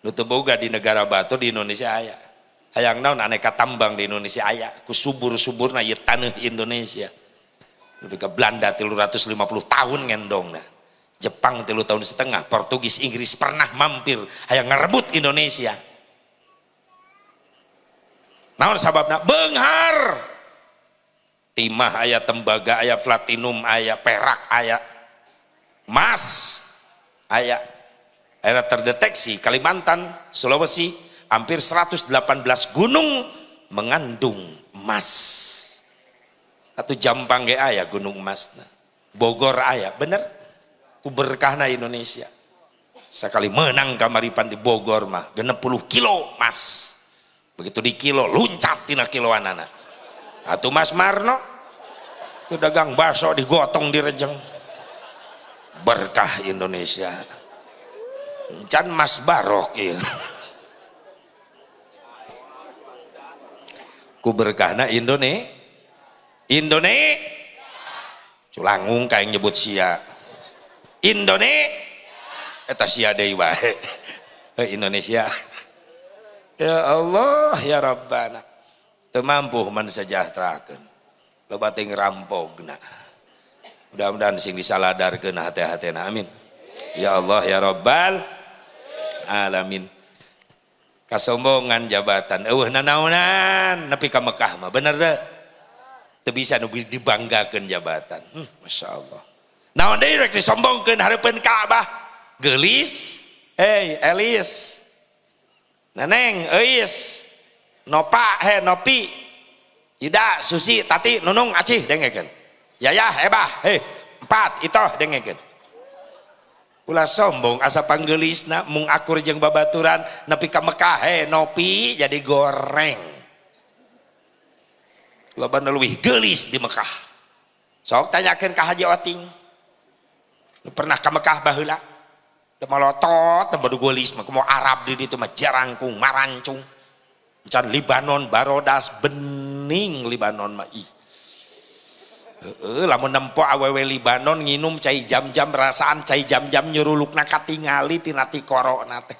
nu boga di negara batu di Indonesia ayah. hayang naon aneka tambang di Indonesia ayah. ku subur na ieu tanah Indonesia nu ke Belanda 350 tahun ngendongnya. Jepang telur tahun setengah Portugis Inggris pernah mampir hayang ngerebut Indonesia naon sababna benghar timah ayat tembaga ayat platinum ayat perak ayat Mas ayah era terdeteksi Kalimantan, Sulawesi hampir 118 gunung mengandung emas. Atau ya ayah gunung emas. Bogor ayah, bener? Kuberkahna Indonesia. Sekali menang kamaripan di Bogor mah, genep puluh kilo emas. Begitu di kilo, luncat tina kiloan anak. Atau Mas Marno, itu dagang baso digotong direjeng berkah Indonesia can mas barok ya ku berkahna Indonesia, Indonesia, culangung kayak nyebut sia Indonesia, eta sia deui wae Indonesia ya Allah ya Rabbana teu mampu mensejahterakeun loba rampogna mudahm-han sini ladar ke hati-hati amin Ya Allah ya robbal alamin kesombongan jabatan ehnankah bener bisa nu dibanggakan jabatan Masya Allahmbong Har Ka'bah gelis El neneng no tidak susi tadi Nunung Aceh denge kan ya ya hebah eh, heh empat itu dengengin gitu. ulah sombong asa panggelisna mung akur jeng babaturan nepi ke Mekah hei eh, nopi jadi goreng lo lebih gelis di Mekah sok tanyakan ke Haji Oting pernah ke Mekah baheula da malotot teu gelis mau Arab di itu mah jarangkung marancung Jangan Libanon barodas bening Libanon mah ih Uh, lamun nempo awewe Libanon nginum cai jam-jam rasaan cai jam-jam nyuruluk lukna katingali tinati koro nate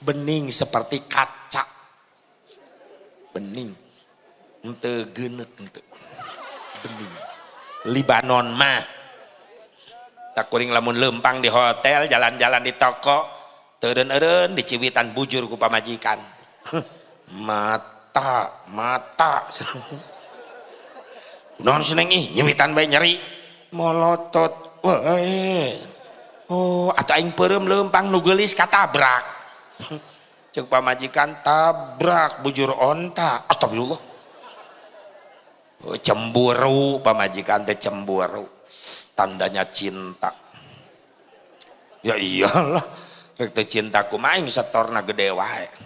bening seperti kaca bening ente genek ente bening Libanon mah tak kuring lamun lempang di hotel jalan-jalan di toko teren-eren di ciwitan bujur ku pamajikan mata mata [laughs] non senengi nyimitan baik nyeri molotot wae oh atau aing perem lempang nugelis kata brak cek [laughs] pamajikan tabrak bujur onta astagfirullah oh, cemburu pamajikan teh cemburu tandanya cinta ya iyalah rek teh cintaku main setorna gede wae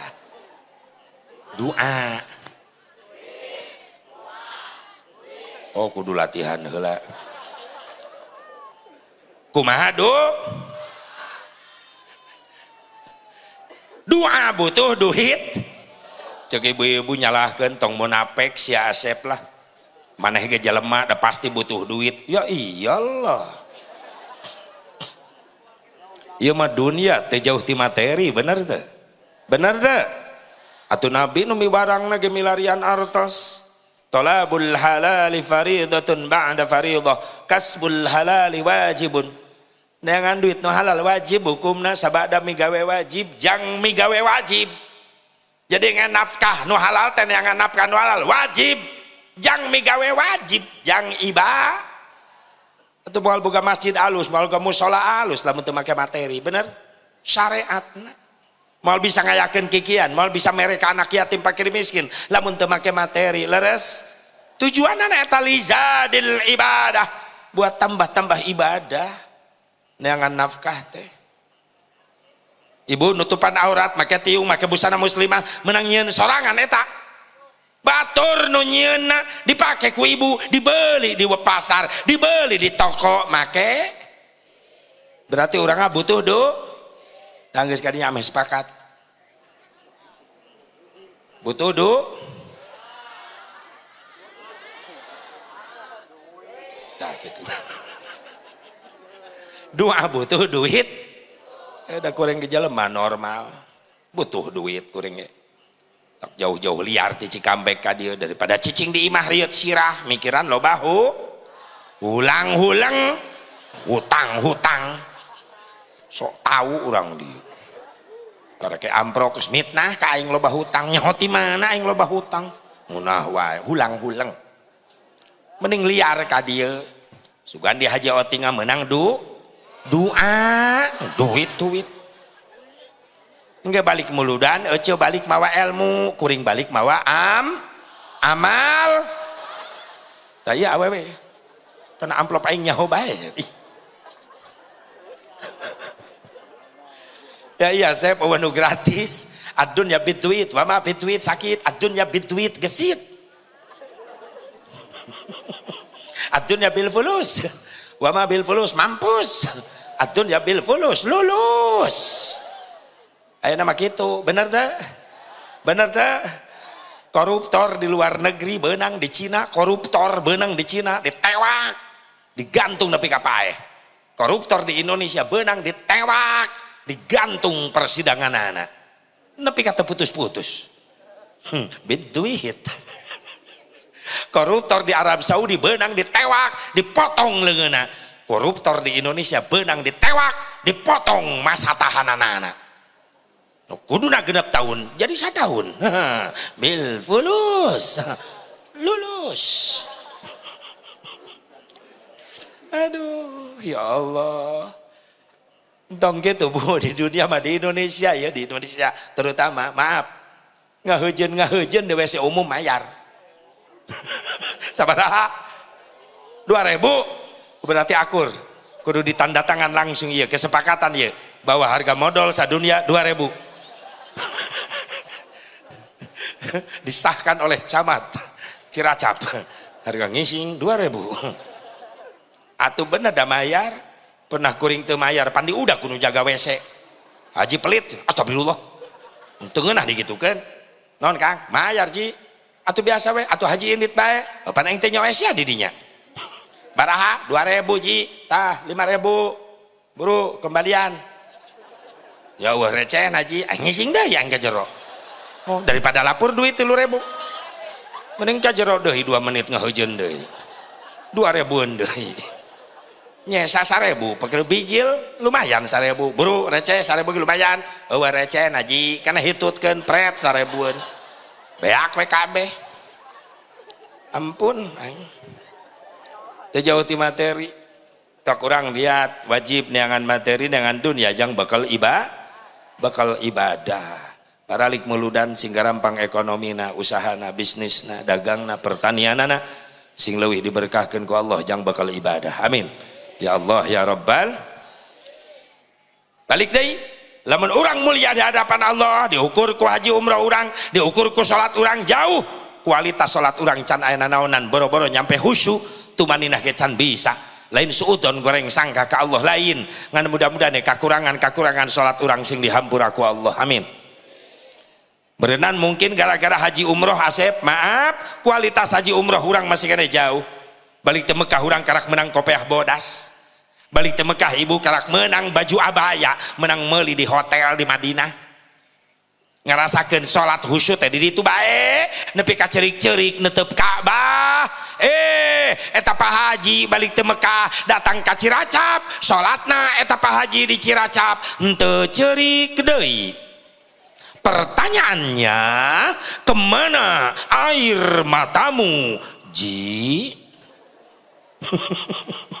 doa Oh kudu latihan hela kumaha do doa butuh duit cek ibu-ibu nyalahkan tong munafik si Asep lah maneh ge jelema da pasti butuh duit ya iyalah ya mah dunia teh jauh ti materi bener deh. bener teh atau Nabi numi barang nage milarian artos. Tolabul halali faridatun ba'da faridah. Kasbul halali wajibun. Dengan duit no halal wajib hukumna sabada migawe wajib. Jang migawe wajib. Jadi dengan nafkah nu halal teh yang nafkah nu halal wajib. Jang migawe wajib, jang iba. Itu mau buka masjid alus, mau buka musola alus, lamun teu make materi, bener? Syariatna mal bisa ngayakin kikian mal bisa mereka anak yatim pakir miskin lamun temake materi leres tujuan anak talizadil ibadah buat tambah-tambah ibadah neangan nafkah teh ibu nutupan aurat make tiung make busana muslimah menang sorangan eta batur nunyena dipakai ku ibu dibeli di pasar dibeli di toko make berarti orangnya butuh do tangga sekali nyampe sepakat butuh du nah gitu [laughs] doa ah, butuh duit ada eh, kurang gejala normal butuh duit kuring tak jauh-jauh liar di Cikampek ka daripada cicing di imah riut sirah mikiran lo bahu ulang-ulang hutang-hutang sok tahu orang dia karena kayak amprok smith nah ka aing loba hutang mana aing loba hutang munah wae hulang-hulang mending liar ka dia sugan di haji otinga menang du doa duit duit enggak balik muludan ece eh, balik mawa ilmu kuring balik mawa am amal taya awewe kena amplop aing nyaho baik Ya iya saya pewenu gratis. Adun ya bituit, wama bituit sakit, adun ya bituit gesit. Adun ya bil fulus, wama bil fulus mampus. Adun ya bil fulus lulus. Ayo nama gitu, bener dah? Bener dah? Koruptor di luar negeri benang di Cina, koruptor benang di Cina, ditewak, digantung tapi kapai. Koruptor di Indonesia benang ditewak, digantung persidangan anak anak tapi kata putus-putus hmm, duit koruptor di Arab Saudi benang ditewak dipotong lengena koruptor di Indonesia benang ditewak dipotong masa tahanan anak anak oh, kuduna genap tahun jadi satu tahun [laughs] bil fulus lulus aduh ya Allah Entong gitu bu di dunia mah di Indonesia ya di Indonesia terutama maaf nggak hujan nggak hujan di WC umum mayar. [laughs] Sabaraha dua ribu berarti akur kudu ditanda tangan langsung ya kesepakatan ya bahwa harga modal sadunia dua ribu [laughs] disahkan oleh camat Ciracap harga ngising dua ribu [laughs] atau bener mayar pernah kuring temayar pandi udah kunu jaga WC haji pelit astagfirullah tengenah nah digitu kan non kang mayar ji atau biasa we atau haji indit bae apa oh, aing teh nyawa sia didinya baraha 2000 ji tah 5000 buru kembalian ya wah receh haji aing dah yang kejero oh daripada lapor duit 3000 mending kejero deh, dua menit deh, deui 2000 deh nyesa sarebu pekel bijil lumayan sarebu buru receh sarebu lumayan ewe receh naji karena hitutkan pret sarebuan beak WKB ampun aing jauh ti materi tak kurang lihat wajib niangan materi dengan dunia jang bakal iba bakal ibadah paralik meludan singgarampang ekonomina dagang, bisnisna pertanian, pertanianana sing leuwih diberkahkan ku Allah jang bakal ibadah amin Ya Allah ya Rabbal balik deh lamun orang mulia di hadapan Allah diukur ku haji umrah orang diukur ku sholat orang jauh kualitas sholat orang can ayana naonan boro-boro nyampe husu tumaninah ke can bisa lain suudon goreng sangka ke Allah lain ngan mudah-mudahan kekurangan-kekurangan sholat orang sing dihampura ku Allah amin berenan mungkin gara-gara haji umroh asep maaf kualitas haji umroh orang masih kena jauh balik ke Mekah orang karak menang kopiah bodas balik ke Mekah ibu kerak menang baju abaya menang meli di hotel di Madinah ngerasakan sholat khusyuk tadi itu baik nepi ka cerik-cerik netep Ka'bah eh etapa haji balik ke Mekah datang ke Ciracap sholatna etapa haji di Ciracap ente cerik deui pertanyaannya kemana air matamu ji [laughs]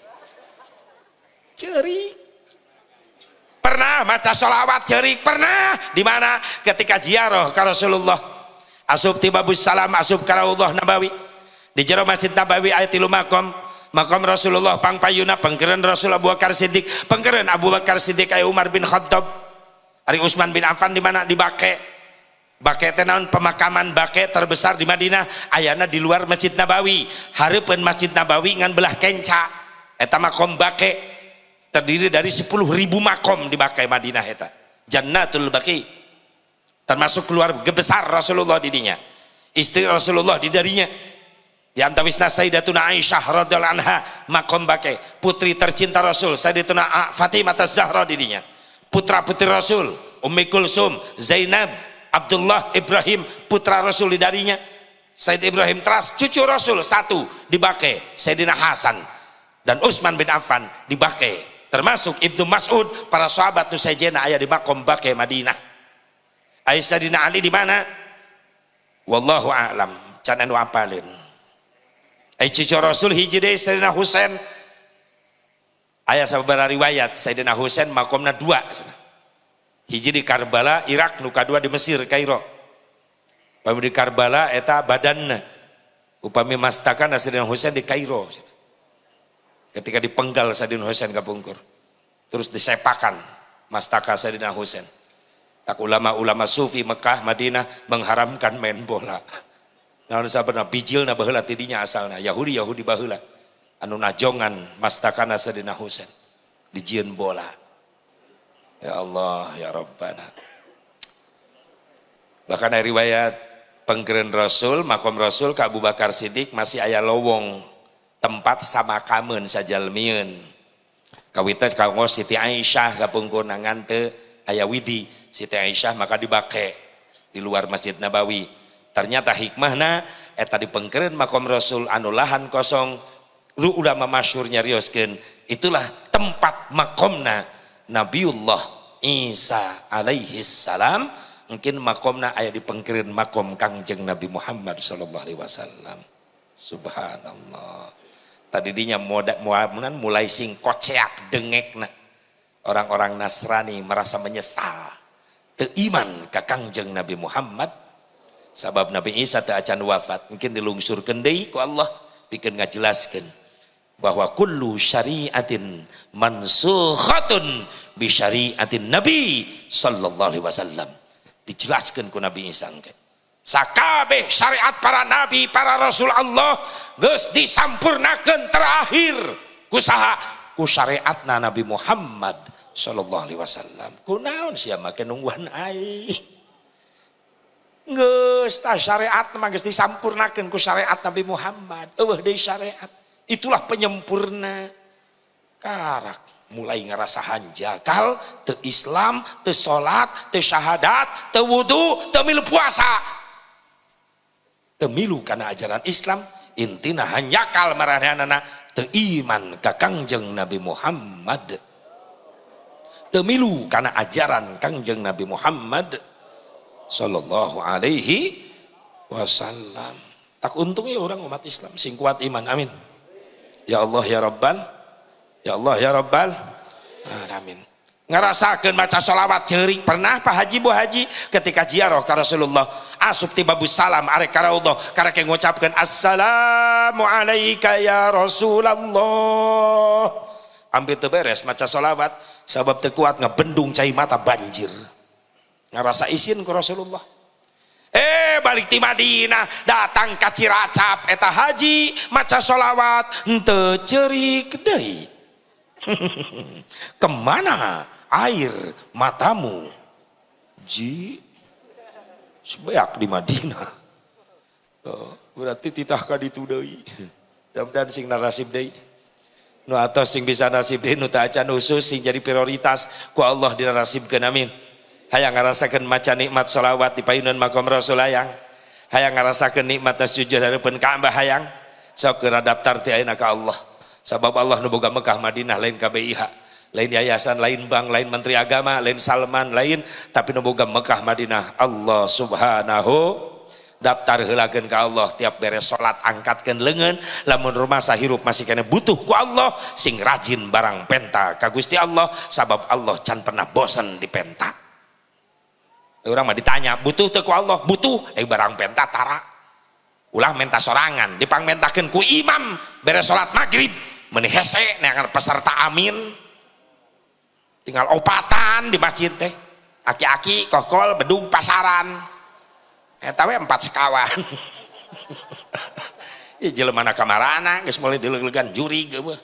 jerik. Pernah maca sholawat jerik? Pernah. Di mana? Ketika ziarah ke Rasulullah. Asub tibabus salam asub karawullah nabawi. Di jero masjid nabawi ayat ayatilu makom. Makom Rasulullah pang payuna pengkeren Rasul Abu Bakar Siddiq. Pengkeren Abu Bakar Siddiq ayu Umar bin Khattab. Ari Usman bin Affan di mana? Di Bake. Bake tenaun pemakaman bake terbesar di Madinah ayana di luar Masjid Nabawi. hari pun Masjid Nabawi ngan belah kenca. etamakom makom bake terdiri dari 10.000 makom di Makkah Madinah eta. Jannatul Baqi. Termasuk keluar besar Rasulullah didinya. Istri Rasulullah di darinya. Di antawisna Sayyidatuna Aisyah radhiyallahu anha makom Bakai, putri tercinta Rasul Sayyidatuna Fatimah Az-Zahra didinya. Putra-putri Rasul, Ummi Kulsum, Zainab, Abdullah, Ibrahim, putra Rasul di darinya. Said Ibrahim Teras, cucu Rasul satu dibakai Sayyidina Hasan dan Utsman bin Affan dibakai termasuk Ibnu Mas'ud para sahabat Nusaijena ayah di makom Baqi Madinah Aisyah dina Ali di mana wallahu a'lam can anu apalin ai cucu Rasul hiji deui Sayyidina Husain ayah sababaraha riwayat Sayyidina Husain makomna dua hiji di Karbala Irak nu kadua di Mesir Kairo upami di Karbala eta badanna upami mastakan Sayyidina Husain di Kairo ketika dipenggal Sadin Husain Kapungkur. Terus disepakan mastaka Sadin Husain. Tak ulama-ulama sufi Mekah, Madinah mengharamkan main bola. Nah, pernah bijil na tidinya asalnya Yahudi Yahudi bahula Anu najongan mastakana Sadina Husain. Dijieun bola. Ya Allah, ya Rabbana. Bahkan ada riwayat pengkeren Rasul, makom Rasul Kak Abu Bakar Siddiq masih ayah lowong tempat sama kamen saja lemian kawita kalau Siti Aisyah kapungkunangan te ayah widi Siti Aisyah maka dibake di luar Masjid Nabawi ternyata hikmahna eta eh, dipengkeren makom Rasul anu lahan kosong ru ulama masyurnya rioskin itulah tempat makomna Nabiullah Isa alaihi salam mungkin makomna ayah dipengkeren makom Kangjeng Nabi Muhammad sallallahu alaihi wasallam subhanallah tadi dinya muamunan mulai sing koceak dengek na. orang-orang Nasrani merasa menyesal teiman ke kangjeng Nabi Muhammad sabab Nabi Isa teacan wafat mungkin dilungsur kendai ku Allah pikeun ngajelaskan bahwa kullu syariatin mansukhatun bi syariatin Nabi sallallahu alaihi wasallam dijelaskan ku Nabi Isa sakabeh syariat para nabi para rasul Allah geus disampurnakan terakhir kusaha ku syariat na Nabi Muhammad sallallahu alaihi wasallam kunaon sia make nungguan aing geus ta syariat mah geus disampurnakeun ku syariat Nabi Muhammad eueuh deui syariat itulah penyempurna karak mulai ngerasa hanjakal, te Islam, te sholat, te syahadat, te wudu te mil puasa temilu karena ajaran Islam intina hanyakal marahanana te iman ka kangjeng Nabi Muhammad temilu karena ajaran kangjeng Nabi Muhammad sallallahu alaihi wasallam tak untung ya orang umat Islam sing kuat iman amin ya Allah ya Rabbal ya Allah ya Rabbal amin ngerasakan maca sholawat ceri pernah Pak Haji Bu Haji ketika ziarah ke Rasulullah asup tiba bu salam arek kara Allah kara yang ngucapkan assalamu ya Rasulullah ambil teberes maca sholawat sabab tekuat ngebendung cahimata mata banjir ngerasa isin ke Rasulullah eh balik di Madinah datang ke Ciracap eta haji maca sholawat ente cerik deui [laughs] kemana air matamu. Ji, sebayak di Madinah. Oh, berarti titah kaditu deui. Mudah-mudahan sing narasib deui. Nu atau sing bisa nasib deui nu tak acan khusus sing jadi prioritas ku Allah dinarasibkeun amin. Hayang ngarasakeun maca nikmat sholawat di payunan makam Rasul hayang. Hayang ngarasakeun nikmat sujud hareupeun Ka'bah hayang. Sok keur daftar ti ka Allah. Sabab Allah nu boga Mekah Madinah lain ka BIH lain yayasan, lain bank, lain menteri agama, lain Salman, lain tapi nubuga Mekah Madinah Allah Subhanahu daftar helagen ke Allah tiap beres salat angkatkan lengan lamun rumah sahirup masih kena butuh ku Allah sing rajin barang penta kagusti Allah sabab Allah can pernah bosan di penta orang eh, mah ditanya butuh teu ku Allah butuh eh barang penta tara ulah menta sorangan dipangmentakeun ku imam beres salat maghrib menihese neangan peserta amin tinggal opatan di masjid teh aki-aki kokol bedung pasaran eh tapi empat sekawan ya [laughs] jelema na kamarana guys mulai dileug-leugan juri gue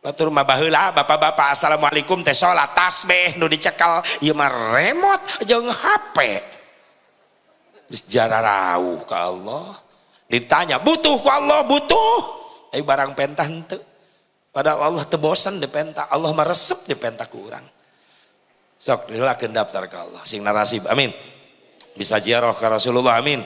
batur mah bahula bapak-bapak assalamualaikum teh sholat tasbih nu dicekal ieu mah remote jeung HP geus jararauh ka Allah ditanya butuh ku Allah butuh eh barang pentan tuh Padahal Allah tebosan di penta, Allah meresep di penta ku orang. Sok inilah gendap ke Allah, sing narasib. Amin. Bisa jiaroh ke Rasulullah. Amin.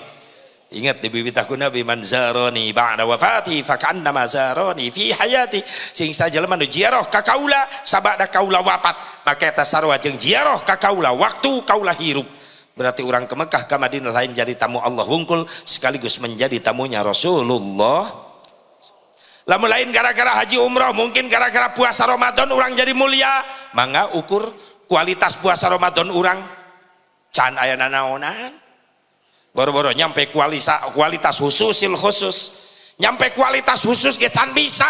Ingat di bibit aku Nabi man zaroni ba'da wafati nama zaroni fi hayati. Sing sajelema nu jiaroh ka kaula da kaula wafat, maka eta sarwa jeng jiaroh ka kaula waktu kaula hirup. Berarti orang ke Mekah ke Madinah lain jadi tamu Allah wungkul sekaligus menjadi tamunya Rasulullah Lamun lain gara-gara haji umroh, mungkin gara-gara puasa Ramadan orang jadi mulia. Mangga ukur kualitas puasa Ramadan orang. Can ayah nanaonan. Boro-boro nyampe kualisa, kualitas khusus, sil khusus. Nyampe kualitas khusus ke can bisa.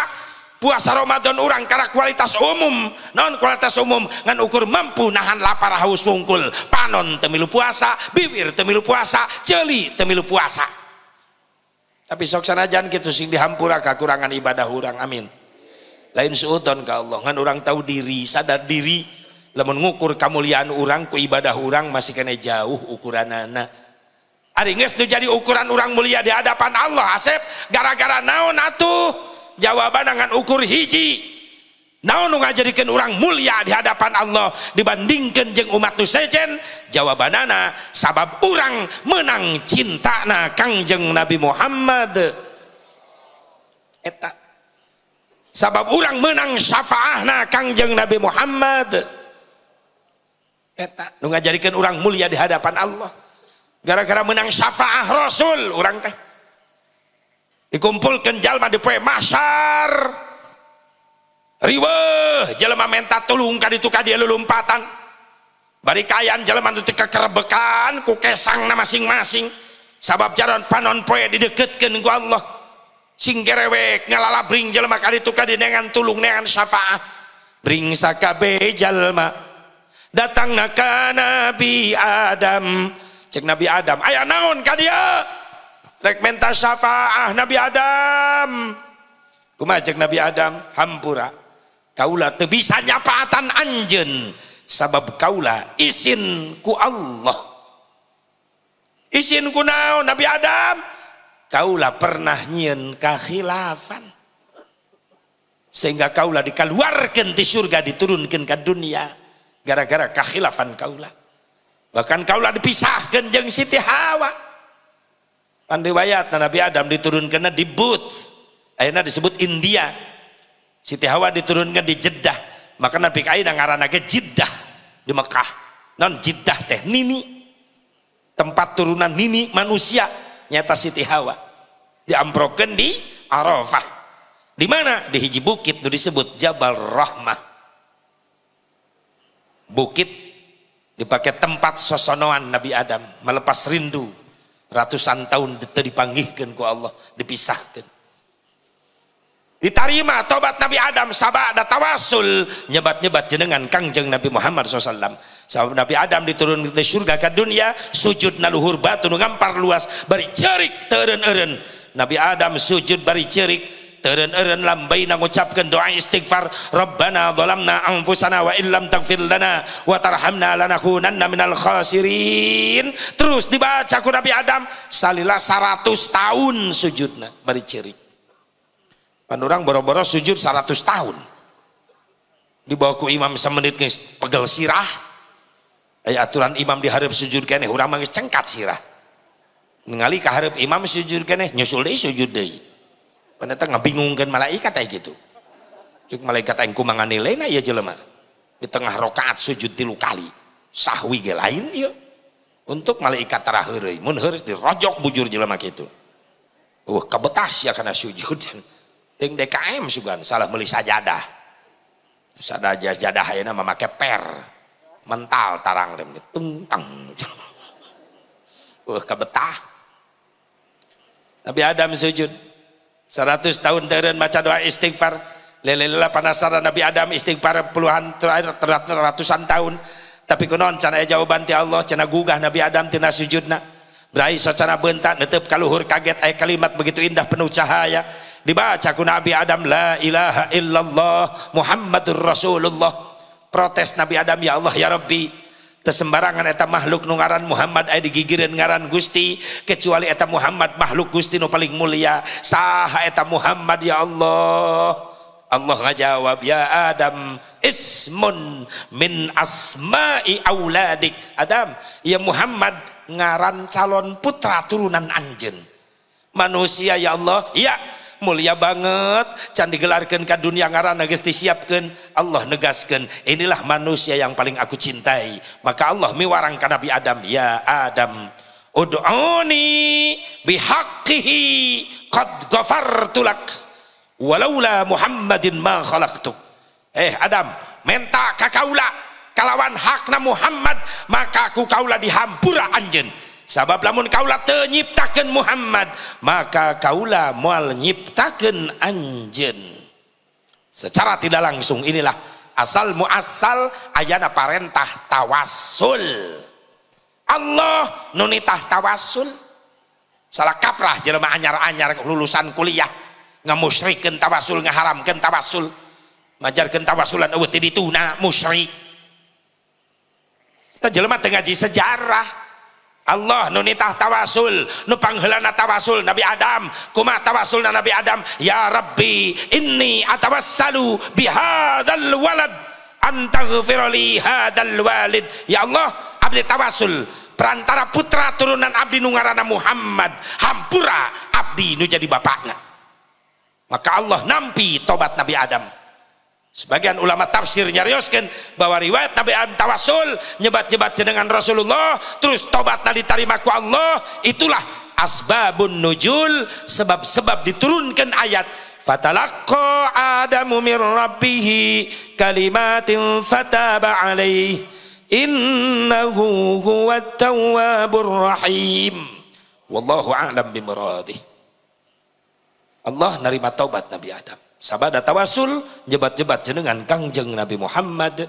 Puasa Ramadan orang karena kualitas umum. Non kualitas umum. Ngan ukur mampu nahan lapar haus wungkul. Panon temilu puasa, bibir temilu puasa, jeli temilu puasa tapi sok sanajan gitu sing dihampura kekurangan ibadah orang amin lain seuton ke Allah kan orang tahu diri sadar diri lamun ngukur kemuliaan orang ku ibadah orang masih kena jauh ukuran anak Hari nges jadi ukuran orang mulia di hadapan Allah asep gara-gara naon atuh jawaban dengan ukur hiji naon ngajadikan orang mulia di hadapan Allah dibandingkan jeng umat nusejen jawabanana sabab orang menang cinta na kangjeng Nabi Muhammad eta sabab orang menang syafaah na kangjeng Nabi Muhammad eta nu ngajadikan orang mulia di hadapan Allah gara-gara menang syafaah Rasul orang teh dikumpulkan jalma di poe masyar riweh jelema menta tulung ka ditu ka dia lulumpatan bari kayan jelema teu kekerebekan ku kesangna masing-masing sabab jalan panon poe dideketkeun ku Allah sing gerewek ngalalabring jelema ka ditu ka dengan tulung dengan syafaat bring sakabe jalma datang ka nabi Adam cek nabi Adam aya naon ka dia rek menta syafaah nabi Adam kumaha cek nabi Adam hampura Kaulah tebisa nyapaatan anjen sabab kaulah isin ku Allah isin ku nao Nabi Adam kaulah pernah nyen kakhilafan sehingga kaulah dikeluarkan di surga diturunkan ke dunia gara-gara kakhilafan kaulah, bahkan kaulah dipisahkan jeng Siti Hawa pandiwayat Nabi Adam diturunkan di but akhirnya disebut India Siti Hawa diturunkan di Jeddah maka Nabi Kaida ke Jeddah di Mekah non Jeddah teh nini tempat turunan nini manusia nyata Siti Hawa diamproken di Arafah di mana di hiji bukit itu disebut Jabal Rahmah bukit dipakai tempat sosonoan Nabi Adam melepas rindu ratusan tahun dipanggihkan ku Allah dipisahkan Diterima tobat Nabi Adam sabak ada tawasul nyebat-nyebat jenengan kangjeng Nabi Muhammad SAW sabab Nabi Adam diturun ke surga ke dunia sujud naluhur batu ngampar luas bari cerik teren eren Nabi Adam sujud bari cerik teren eren lambai ngucapkan doa istighfar Rabbana dolamna anfusana wa illam takfir lana wa tarhamna lanakunanna minal khasirin terus dibaca ku Nabi Adam salilah 100 tahun sujudna bari cerik Pan orang boro-boro sujud 100 tahun. Dibawa ku imam semenit geus pegel sirah. Aya eh, aturan imam diharap sujud kene orang mah cengkat sirah. Ningali keharap imam sujud kene nyusul deh sujud deh. Peneta ngabingungkeun malaikat kayak gitu. Cuk malaikat aing kumaha nilena ya, ieu jelema. Di tengah rokaat sujud tilu kali. Sahwi ge lain ya. Untuk malaikat terakhir, heureuy, eh. mun heureuy dirojok bujur jelema itu. Wah, uh, kebetah karena sujud. [laughs] Ting DKM sugan salah beli sajadah. Sajadah jadah ayeuna ya, memakai per mental tarang teh tung Wah uh, kebetah. Nabi Adam sujud. 100 tahun teren baca doa istighfar. Lelelela panasaran Nabi Adam istighfar puluhan terakhir ratusan tahun. Tapi kunon cana e jawaban ti Allah cana gugah Nabi Adam tina sujudna. Berai socana bentak netep kaluhur kaget ayat kalimat begitu indah penuh cahaya dibaca ku Nabi Adam la ilaha illallah Muhammadur Rasulullah protes Nabi Adam ya Allah ya Rabbi tersembarangan eta makhluk nungaran Muhammad aya digigirin ngaran Gusti kecuali eta Muhammad makhluk Gusti nu paling mulia saha eta Muhammad ya Allah Allah ngajawab ya Adam ismun min asma'i auladik Adam ya Muhammad ngaran calon putra turunan anjen manusia ya Allah ya mulia banget candi gelarkan ke dunia ngaran agus disiapkan Allah negaskan inilah manusia yang paling aku cintai maka Allah miwarang ke Nabi Adam ya Adam udu'uni bihaqihi qad tulak, walaula Muhammadin ma khalaqtuk eh Adam menta kakaulah kalawan hakna Muhammad maka aku kaula dihampura anjen Sebab lamun kaulah tenyiptakan Muhammad maka kaulah mual nyiptakan anjen secara tidak langsung inilah asal muasal ayana parentah tawasul Allah nunitah tawasul salah kaprah jelma anyar-anyar lulusan kuliah ngemusyrikan tawasul ngeharamkan tawasul majarkan tawasulan awet dituna musyrik kita jelema tengaji sejarah Allah nunitah tawasul nupanghelana tawasul Nabi Adam kuma tawasul na Nabi Adam ya Rabbi inni atawassalu bihadal walad antaghfirali hadal walid ya Allah abdi tawasul perantara putra turunan abdi nungarana Muhammad hampura abdi nu jadi bapaknya maka Allah nampi tobat Nabi Adam Sebagian ulama tafsir nyarioskan bahwa riwayat Nabi Adam Tawasul nyebat-nyebat dengan Rasulullah terus tobat nadi tarima ku Allah itulah asbabun nujul sebab-sebab diturunkan ayat fatalakko adamu min rabbih kalimatin fataba alaih innahu huwa tawabur rahim wallahu a'lam bimuradih Allah nerima taubat Nabi Adam sabada tawasul jebat-jebat jenengan kangjeng Nabi Muhammad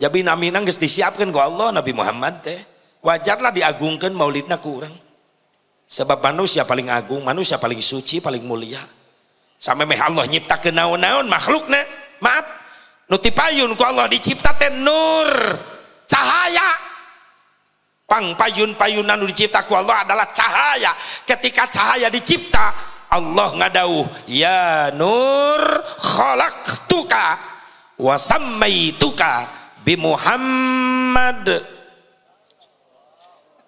jadi nami nangis disiapkan ku Allah Nabi Muhammad teh wajarlah diagungkan Maulidnya ku sebab manusia paling agung manusia paling suci paling mulia sampai meh Allah nyipta ke naon-naon makhluknya maaf nuti payun ku Allah dicipta teh nur cahaya pang payun payunan dicipta Allah adalah cahaya ketika cahaya dicipta Allah ngadauh ya nur khalaqtuka wa sammaituka bi Muhammad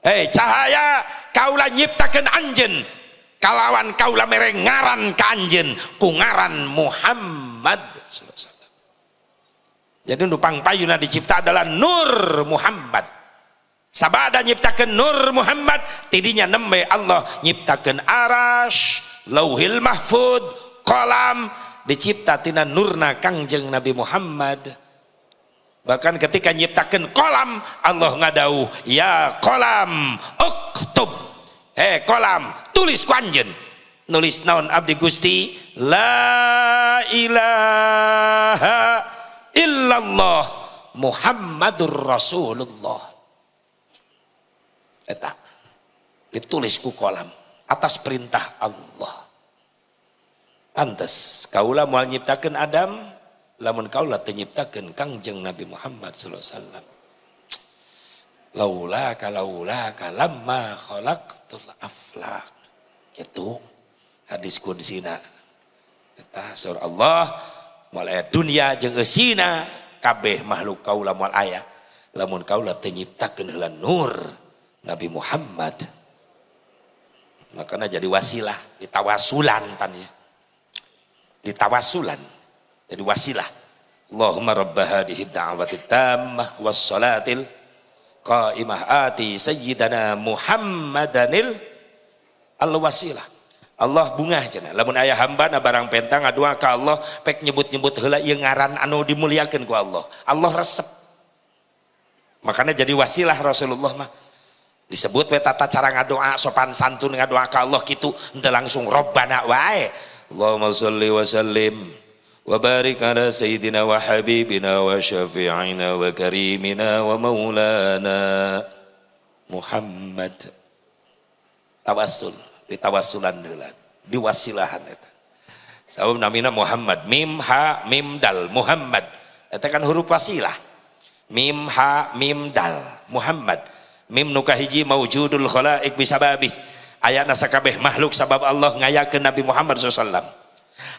Hei cahaya kaulah nyiptakan anjen kalawan kaulah mere ngaran ka anjen ku ngaran Muhammad jadi nupang payuna dicipta adalah nur Muhammad sabada nyiptakan nur Muhammad tidinya nembe Allah nyiptakan arash lauhil mahfud kolam dicipta tina nurna kangjeng Nabi Muhammad bahkan ketika nyiptakan kolam Allah ngadau ya kolam uktub eh kolam tulis kanjen nulis naon abdi gusti la ilaha illallah Muhammadur Rasulullah eta ditulis ku kolam atas perintah Allah. Antas, kaulah mual nyiptakan Adam, lamun kaulah tenyiptakan kangjeng Nabi Muhammad sallallahu alaihi wasallam. Laula kalaula kalamma khalaqtul aflak. Gitu. Hadis kudsina. Eta sur Allah mual aya dunia jeung eusina kabeh makhluk kaula mual aya. Lamun kaula tenyiptakeun heula nur Nabi Muhammad Makanya jadi wasilah, ditawasulan pan ya. Ditawasulan, jadi wasilah. Allahumma rabba hadihi da'wati tammah wassalatil qaimah ati sayyidana Muhammadanil al-wasilah. Allah bunga cina. Lamun ayah hamba na barang pentang adua ka Allah pek nyebut-nyebut heula ieu ngaran anu dimuliakan ku Allah. Allah resep. Makanya jadi wasilah Rasulullah mah disebut we tata cara ngadoa sopan santun ngadoa ke Allah gitu ente langsung robbana wae Allahumma salli wa sallim wa barik ala sayyidina wa habibina wa syafi'ina wa karimina wa maulana Muhammad tawassul ditawassulan heula diwasilahan eta sabab namina Muhammad mim ha mim dal Muhammad eta kan huruf wasilah mim ha mim dal Muhammad mim nukahiji hiji maujudul khalaiq bisababih ayat sakabeh makhluk sabab Allah ngayakin Nabi Muhammad SAW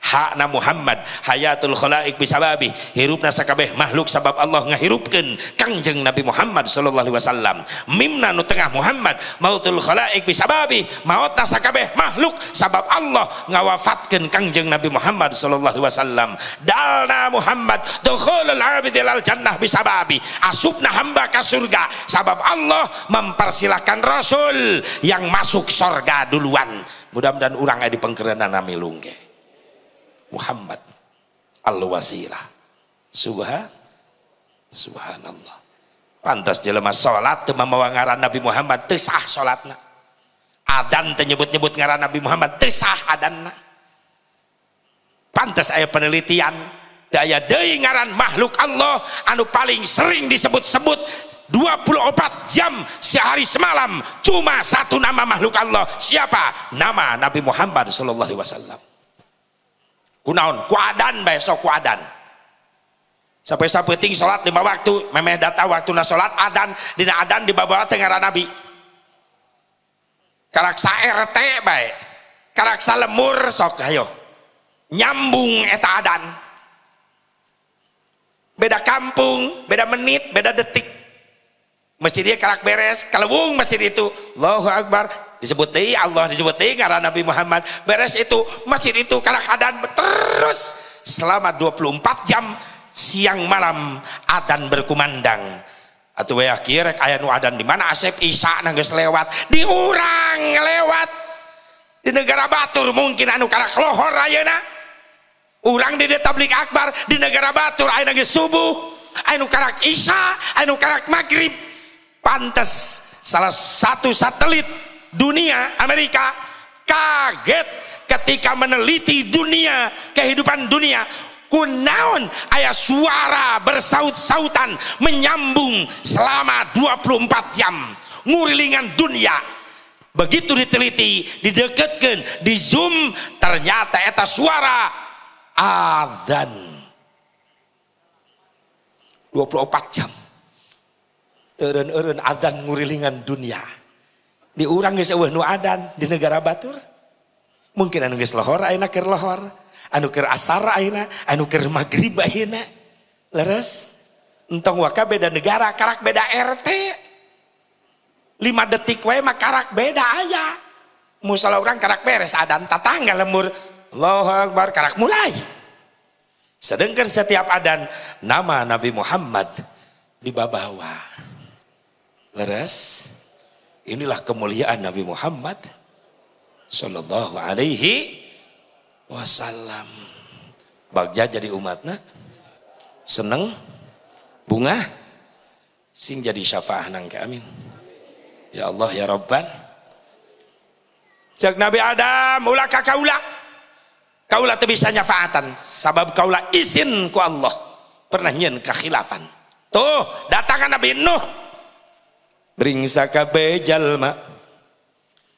hakna Muhammad hayatul khalaik bisababi hirupna sakabeh makhluk sabab Allah ngahirupkeun kangjeng Nabi Muhammad sallallahu alaihi wasallam mimna nu tengah Muhammad mautul khalaik bisababi mautna sakabeh makhluk sabab Allah ngawafatkeun kangjeng Nabi Muhammad sallallahu alaihi wasallam dalna Muhammad dukhulul abid ilal jannah bisababi Asupna hamba ka surga sabab Allah mempersilahkan rasul yang masuk surga duluan mudah-mudahan orang di pengkerenan milungge. Muhammad al-wasilah. Subha, subhanallah. Pantas jelema sholat teman mawa ngaran Nabi Muhammad tersah sah Adan tenyebut nyebut ngaran Nabi Muhammad tersah adan. adanna. Pantas ayah penelitian daya dei ngaran makhluk Allah anu paling sering disebut-sebut 24 jam sehari semalam cuma satu nama makhluk Allah siapa nama Nabi Muhammad Shallallahu alaihi wasallam kunaon kuadan besok kuadan sampai-sampai ting sholat lima waktu memang data waktu na salat adan dina adan di bawah tengah nabi karaksa RT baik karaksa lemur sok ayo nyambung eta adan beda kampung beda menit beda detik masjidnya karak beres kalau wong masjid itu Allahu Akbar disebut deui Allah disebut deui karena Nabi Muhammad beres itu masjid itu karena keadaan terus selama 24 jam siang malam adan berkumandang atau ya kira kaya nu adan di mana Asep Isa nangis lewat diurang lewat di negara Batur mungkin anu karena kelohor rayana urang di tablik akbar di negara Batur ayo nangis subuh anu karak isa anu karak maghrib pantas salah satu satelit dunia Amerika kaget ketika meneliti dunia kehidupan dunia kunaon ayah suara bersaut-sautan menyambung selama 24 jam ngurilingan dunia begitu diteliti dideketkan di zoom ternyata eta suara adzan 24 jam eren-eren adzan ngurilingan dunia diurang geus eueuh nu adan di negara Batur. Mungkin anu geus lohor ayeuna keur lohor, anu keur asar ayeuna, anu keur magrib ayeuna. Leres entong waka beda negara, karak beda RT. Lima detik wae mah karak beda aya. Musala orang karak beres adan tatangga lemur Allahu Akbar karak mulai. Sedangkan setiap adan nama Nabi Muhammad di babawa. Leres? Inilah kemuliaan Nabi Muhammad Sallallahu alaihi wasallam Bagja jadi umatnya Seneng Bunga Sing jadi syafaah nangka amin Ya Allah ya Rabban Cek Nabi Adam Ulah kakak ulah Kaulah bisa nyafaatan Sabab kaulah izin ku Allah Pernah nyen kekhilafan Tuh datangkan Nabi Nuh ringsa kabe jalma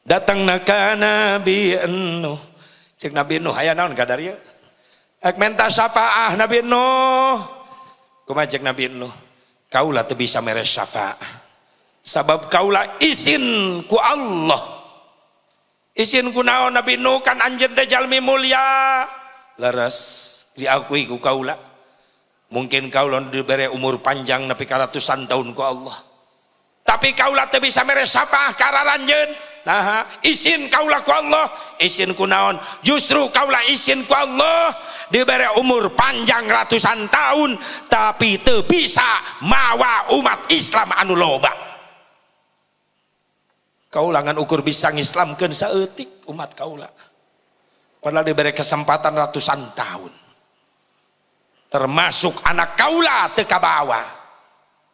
datang naka nabi Nuh cek nabi Nuh hayang naon kadarieu ya? ek menta syafaah nabi Nuh kumaha cek nabi Nuh kaulah teu bisa meres syafaah sabab kaulah izin ku Allah izin ku naon nabi Nuh kan anjeun teh jalmi mulia leres diakui ku kaulah mungkin kaulah diberi umur panjang tapi ratusan tahun ku Allah tapi kaulah teu bisa meresafah karena nah izin kaulah ku Allah izin ku naon justru kaulah izin ku Allah diberi umur panjang ratusan tahun tapi teu bisa mawa umat Islam anu loba ngan ukur bisa ngislamkeun seetik umat kaulah pernah diberi kesempatan ratusan tahun termasuk anak kaulah teka bawa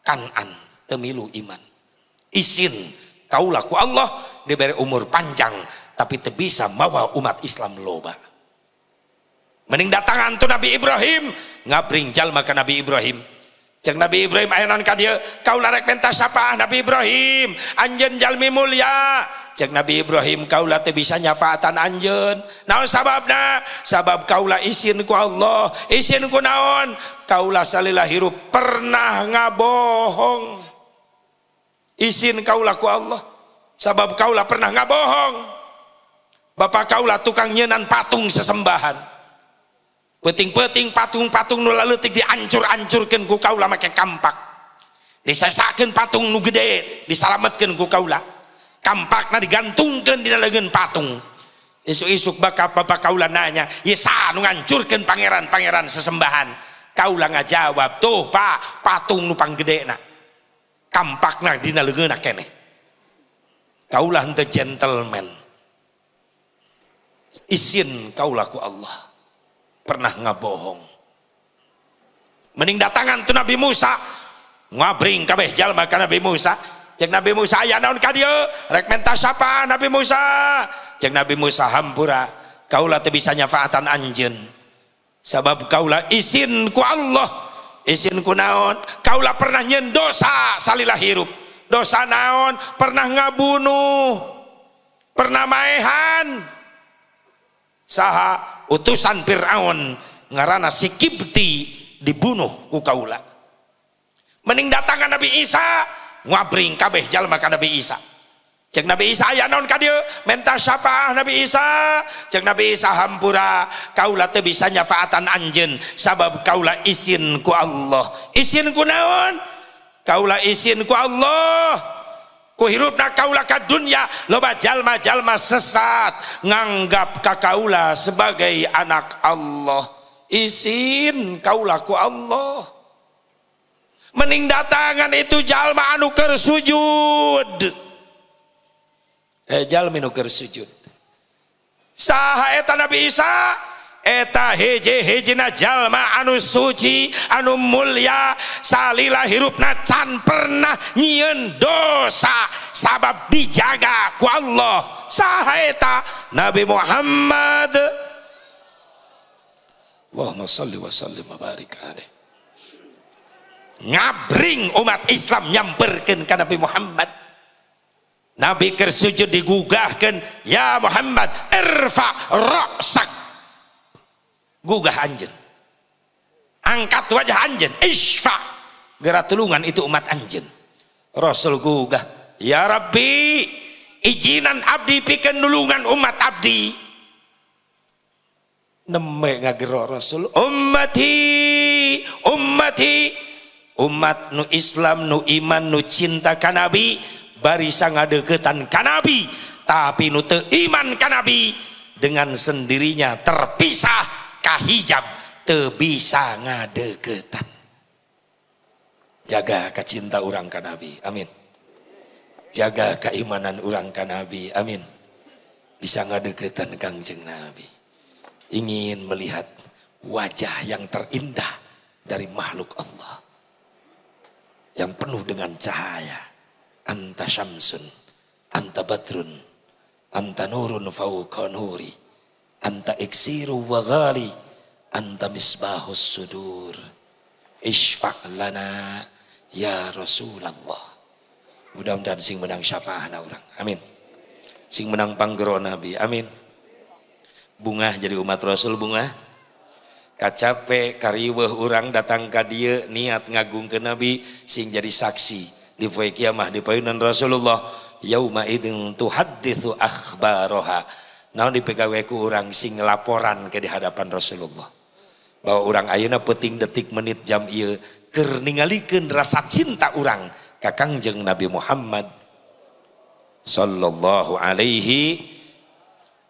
kanan temilu iman izin kaulah ku Allah diberi umur panjang tapi terbisa bisa umat Islam loba mending datangan tuh Nabi Ibrahim ngabring jalma ke Nabi Ibrahim Ceng Nabi Ibrahim ayanan ka dia kau larek pentas siapa Nabi Ibrahim anjen jalmi mulia cek Nabi Ibrahim kaulah lah bisa nyafaatan anjen naon sababna sabab kaulah isin ku Allah isin ku naon kaulah salilah hirup pernah ngabohong Isin kaulah ku Allah. Sebab kaulah pernah nggak bohong. Bapak kaulah tukang nyenan patung sesembahan. Peting-peting patung-patung nu leutik diancur-ancurkeun ku kaulah make kampak. Disesakeun patung nu gede, disalametkeun ku kaulah. Kampakna digantungkeun di leungeun patung. Isuk-isuk bakal bapak kaulah nanya, "Ya sa nu pangeran-pangeran sesembahan?" Kaulah ngajawab, "Tuh, Pak, patung nu panggedena." kampak nak dina nak kene. kaulah the gentleman isin kaulah ku Allah pernah ngabohong mending datangan tu Nabi Musa ngabring kabeh jalma ka Nabi Musa jeung Nabi Musa aya naon ka dieu rek menta sapa Nabi Musa jeung Nabi Musa hampura kaulah teu bisa nyafaatan anjeun sabab kaulah isin ku Allah izin kunaon kaulah pernah nyen dosa salilah hirup dosa naon pernah ngabunuh pernah maehan saha utusan Fir'aun ngarana si Kibti dibunuh ku kaulah mening datangkan Nabi Isa ngabring kabeh jalma ka Nabi Isa Cek Nabi Isa ya non ka dieu? siapa syafaah Nabi Isa. Cek Nabi Isa hampura kaulah tuh bisa nyafaatan anjen, sabab kaulah izin ku Allah. izin ku naon? kaulah izin ku Allah. Ku nak kaulah ka dunia, loba jalma-jalma sesat nganggap kakaulah sebagai anak Allah. izin kaulah ku Allah. Mening datangan itu jalma anu kersujud. sujud. Ejal minuker sujud. Saha eta Nabi Isa eta heje hejina jalma anu suci anu mulia salila hirupna can pernah nyieun dosa sabab dijaga ku Allah saha eta Nabi Muhammad Allahumma salli wa salli wa barik alaih ngabring umat Islam nyamperkeun ka Nabi Muhammad Nabi kersujud digugahkan, ya Muhammad, irfa Rosak, Gugah anjen. Angkat wajah anjen, isfa. Gerak itu umat anjen. Rasul gugah, ya Rabbi, izinan abdi pikir nulungan umat abdi. Neme ngagero Rasul, ummati, ummati, umat nu Islam, nu iman, nu cinta kanabi, nabi ada ngadeketan kanabi tapi nute iman kanabi dengan sendirinya terpisah kahijab te bisa ngadeketan jaga kecinta orang kanabi amin jaga keimanan orang kanabi amin bisa ngadeketan kangjeng nabi ingin melihat wajah yang terindah dari makhluk Allah yang penuh dengan cahaya Anta syamsun, anta batrun, anta nurun fauqa nuri, anta iksiru wa ghali, anta misbahus sudur. Isfa' lana ya Rasulullah. Mudah-mudahan sing menang syafaahna orang. Amin. Sing menang panggero Nabi. Amin. Bunga jadi umat Rasul bunga kacape kariweh orang datang ke dia niat ngagung ke nabi sing jadi saksi di poe kiamah di payunan Rasulullah yauma idin tuhadditsu akhbaraha naon di pegawai ku urang sing laporan ke di hadapan Rasulullah bahwa orang ayeuna penting detik menit jam ieu keur ningalikeun rasa cinta orang ka Kangjeng Nabi Muhammad sallallahu alaihi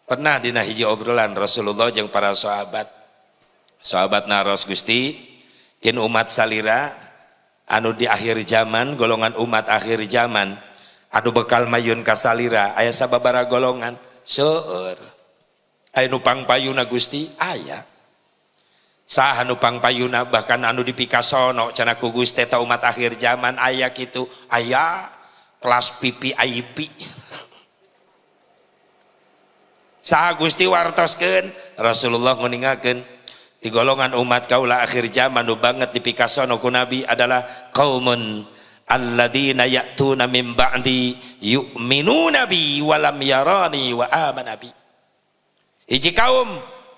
pernah dina hiji obrolan Rasulullah jeung para sahabat sahabat naros Gusti kin umat salira anu di akhir zaman golongan umat akhir zaman anu bekal mayun kasalira ayah sababara golongan seueur aya nupang payuna Gusti ayah sah nupang payuna bahkan anu di Pikasono cana ku Gusti eta umat akhir zaman ayah gitu ayah kelas pipi IP sah Gusti wartoskeun Rasulullah ngeningakeun di golongan umat kaulah akhir zaman banget di Picasso noku Nabi adalah kaumun alladzina ya'tuna min ba'di yu'minuna bi walam yarani wa amana bi hiji kaum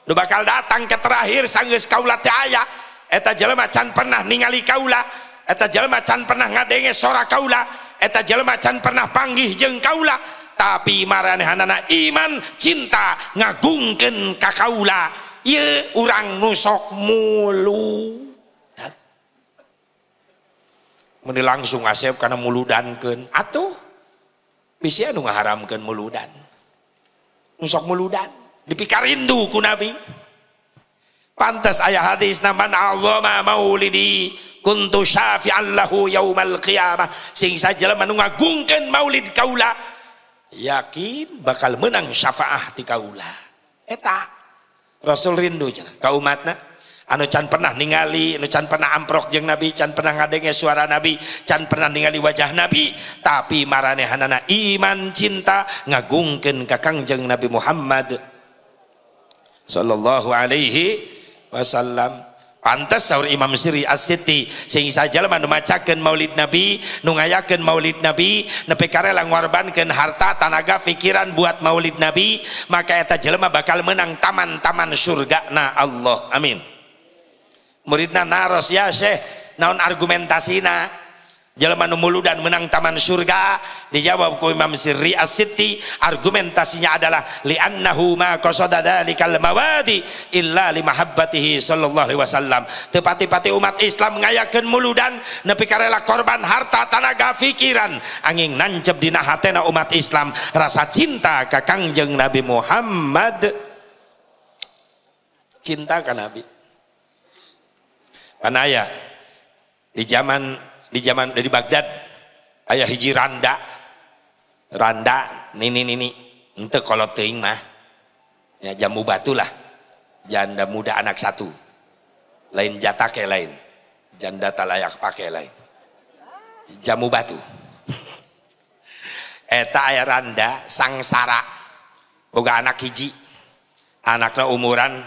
nu bakal datang ke terakhir sanggeus kaula teh aya eta jelema can pernah ningali kaula eta jelema can pernah ngadenge sora kaula eta jelema can pernah panggih jeung kaula tapi maranehanana iman cinta ngagungkeun ka kaula urang nus muulu men langsung asep karena muuludan ke atuh bisa haramkan muuludan nusok muuludan dikarrinndu nabi pantas ayah hadis naman Allahma maulidfiu saja ken maulid kaula yakin bakal menang syafa'ah di kaulata Rasul rindu kau umatnya anu can pernah ningali anu can pernah amprok jeng nabi can pernah ngadenge suara nabi can pernah ningali wajah nabi tapi maranehanana iman cinta ngagungkin kakang jeng Nabi Muhammad sallallahu alaihi wasallam pantas sahur Imam Syiri as-Siti sing sajalma nu macakeun Maulid Nabi nu Maulid Nabi nepi karela ngorbankan harta tanaga pikiran buat Maulid Nabi maka eta jelema bakal menang taman-taman surga nah Allah amin muridna naros ya Syekh naon argumentasina jelema nu dan menang taman surga dijawab ku Imam Sirri as argumentasinya adalah li'annahu ma qasada dzalikal mawadi illa li mahabbatihi sallallahu alaihi wasallam tepati-pati umat Islam mulu dan nepi karela korban harta tanaga pikiran angin nancep dina hatena umat Islam rasa cinta ke Kangjeng Nabi Muhammad cinta ke Nabi panaya di zaman di zaman dari Baghdad ayah hiji randa randa nini nini ente kalau teing mah ya jamu batu lah janda muda anak satu lain jatah kayak lain janda tak layak pakai lain jamu batu eta ayah randa sangsara boga anak hiji anaknya umuran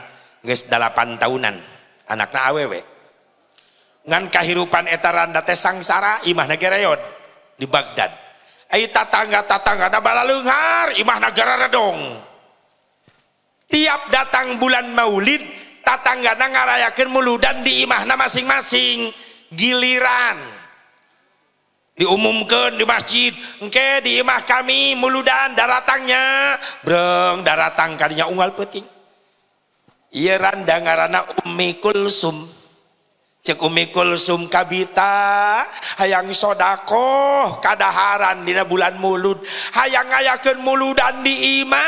geus 8 tahunan anaknya awewe ngan Kahirupan etaranda teh sangsara imah negara yon di Baghdad ayo tatangga tatangga da Balalunghar imah negara redong tiap datang bulan maulid tatangga nangarayakin muludan di imahna masing-masing giliran diumumkan di masjid engke di imah kami muludan daratangnya breng daratang kadinya ungal peting iya randang ummi kulsum kumi sum hayangshodaoh kaadaran Dina bulan mulut hayang ayaken muulu dan diima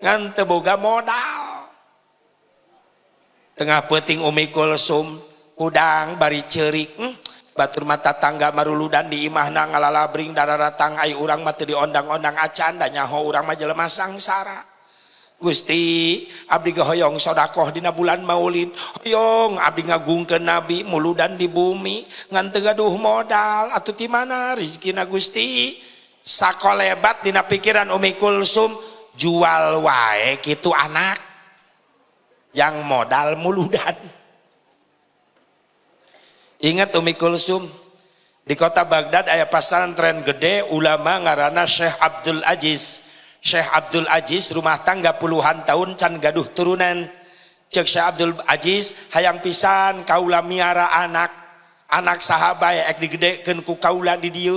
ngante boga modaltengah peting umikul sum udang bari cerik hmm, Batur mata tangga marulu dan diimahna ngala-la bering darahra tanggai urang materi di undang-onang acan danyaho urang majelemah sangsara Gusti Abdi gehoyong sodakoh Di bulan Maulid hoyong Abdi ngagung ke nabi muludan di bumi Ngan tegaduh modal atau di mana Rizkina Gusti sako lebat Dina pikiran Umi Kulsum jual wae gitu anak yang modal muludan ingat Umi Kulsum di kota Baghdad ayah pasaran tren gede ulama ngarana Syekh Abdul Aziz punya Syekh Abdul ajiiz rumah tangga puluhan tahun cand gaduh turunen cek Syekh Abdul Ajiiz hayang pisan kaula miara anak anak sahabat ek digeddekenku kaula didi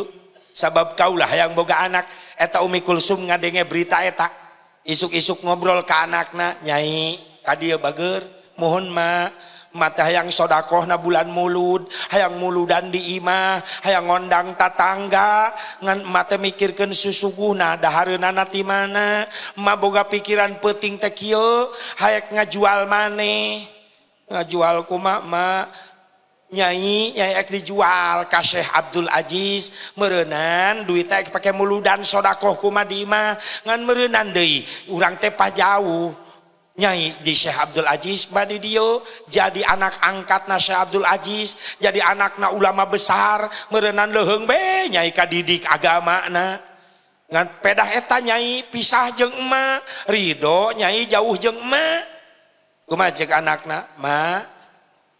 sabab kaulah hayang boga anak eta umi kulsum ngadenge berita etak isuk-isuk ngobrol ke anak na nyai kadio bager mohon ma mataang shodaqoh na bulan mulut hayang muulu dan dimah hayangondang tat tangga mate mikirkan susuku na dahharnan di manamah boga pikiran peting tekiyo hayek ngajual mane nga jualkumakma nyayi di jual kase Abdul Ajiiz merenan duit ta pakai mulu dan shodaqoh kuma dimah ngan merenan dei urang tepa jauh. Nyai di Syekh Abdul Aziz badi dio jadi anak angkat na Syekh Abdul Aziz jadi anak na ulama besar merenan leheng be nyai kadidik agama na ngan pedah eta nyai pisah jeng ma, Rido nyai jauh jeng ma, kuma cek anak na ma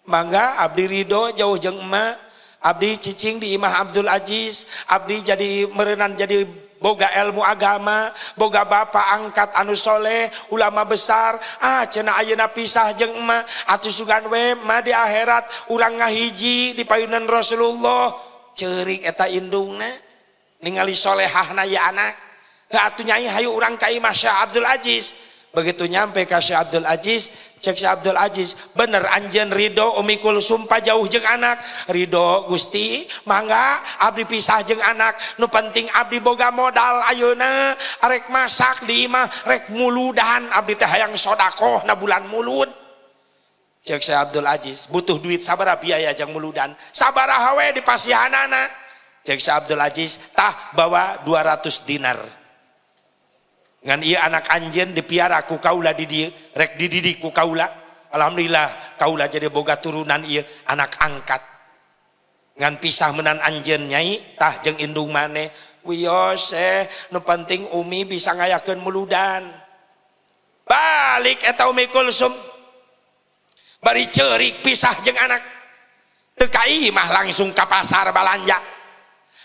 mangga abdi Rido jauh jeng ma, abdi cicing di imah Abdul Aziz abdi jadi merenan jadi Boga elmu agama, boga bapak angkat anu soleh ulama besar ah, cena ayena pisah jengma, hatus sugan wema di akhirat urang nga hiji dipayunnan Rasulullah cering eta inndungnya ningalisholeh Hana ya anak nggaknyanyi hayyu urang kayi Masya Abdul Ajiiz begitu nyampe kasih Abdul ajiiz, cek Abdul Aziz bener Anjen Ridho Omikul sumpah jauh jeng anak Ridho Gusti mangga Abdi pisah jeng anak nu penting Abdi boga modal Ayeuna rek masak di imah rek muludan Abdi teh yang sodakoh na bulan mulud cek saya Abdul Aziz butuh duit sabar biaya jeng muludan sabar hawe di anak, cek saya Abdul Aziz tah bawa 200 dinar ngan iya anak anjen dipiara ku kaula didi rek dididi ku kaula alhamdulillah kaula jadi boga turunan iya anak angkat ngan pisah menan anjen nyai tah jeng indung maneh Wiyose eh nu penting umi bisa ngayakeun muludan balik eta umi kulsum bari cerik pisah jeng anak teu mah langsung ke pasar balanja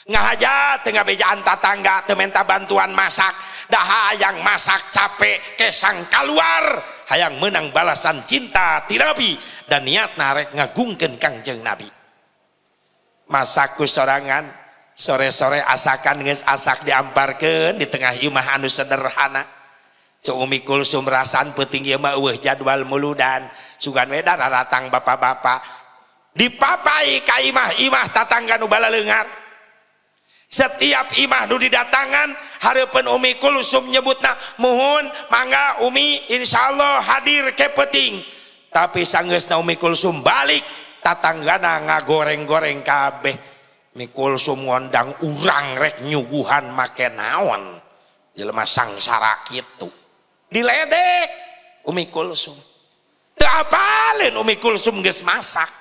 ngahaja tengah bejaan tatangga tema bantuan masak daha hayang masak capek kesangka luar hayang menang balasan cinta Tibi dan niat narek ngagungken Kangjeng nabi masaku sorangan sore-sore asakan nges asak diamparkan di tengah Imah Anu sederhana cumumikul Surasan peting jadwal muludan Suda datang bapak-bapak dipapai Kai mah-imah tatangga nubala legar setiap imah nu datangan harapan umi kulsum nyebutna muhun mangga umi insyaallah hadir ke peting tapi sanggeusna umi kulsum balik tatanggana ngagoreng-goreng kabeh umi kulsum ngondang urang rek nyuguhan make naon jelema sangsara kitu diledek umi kulsum teu apalin umi kulsum gus masak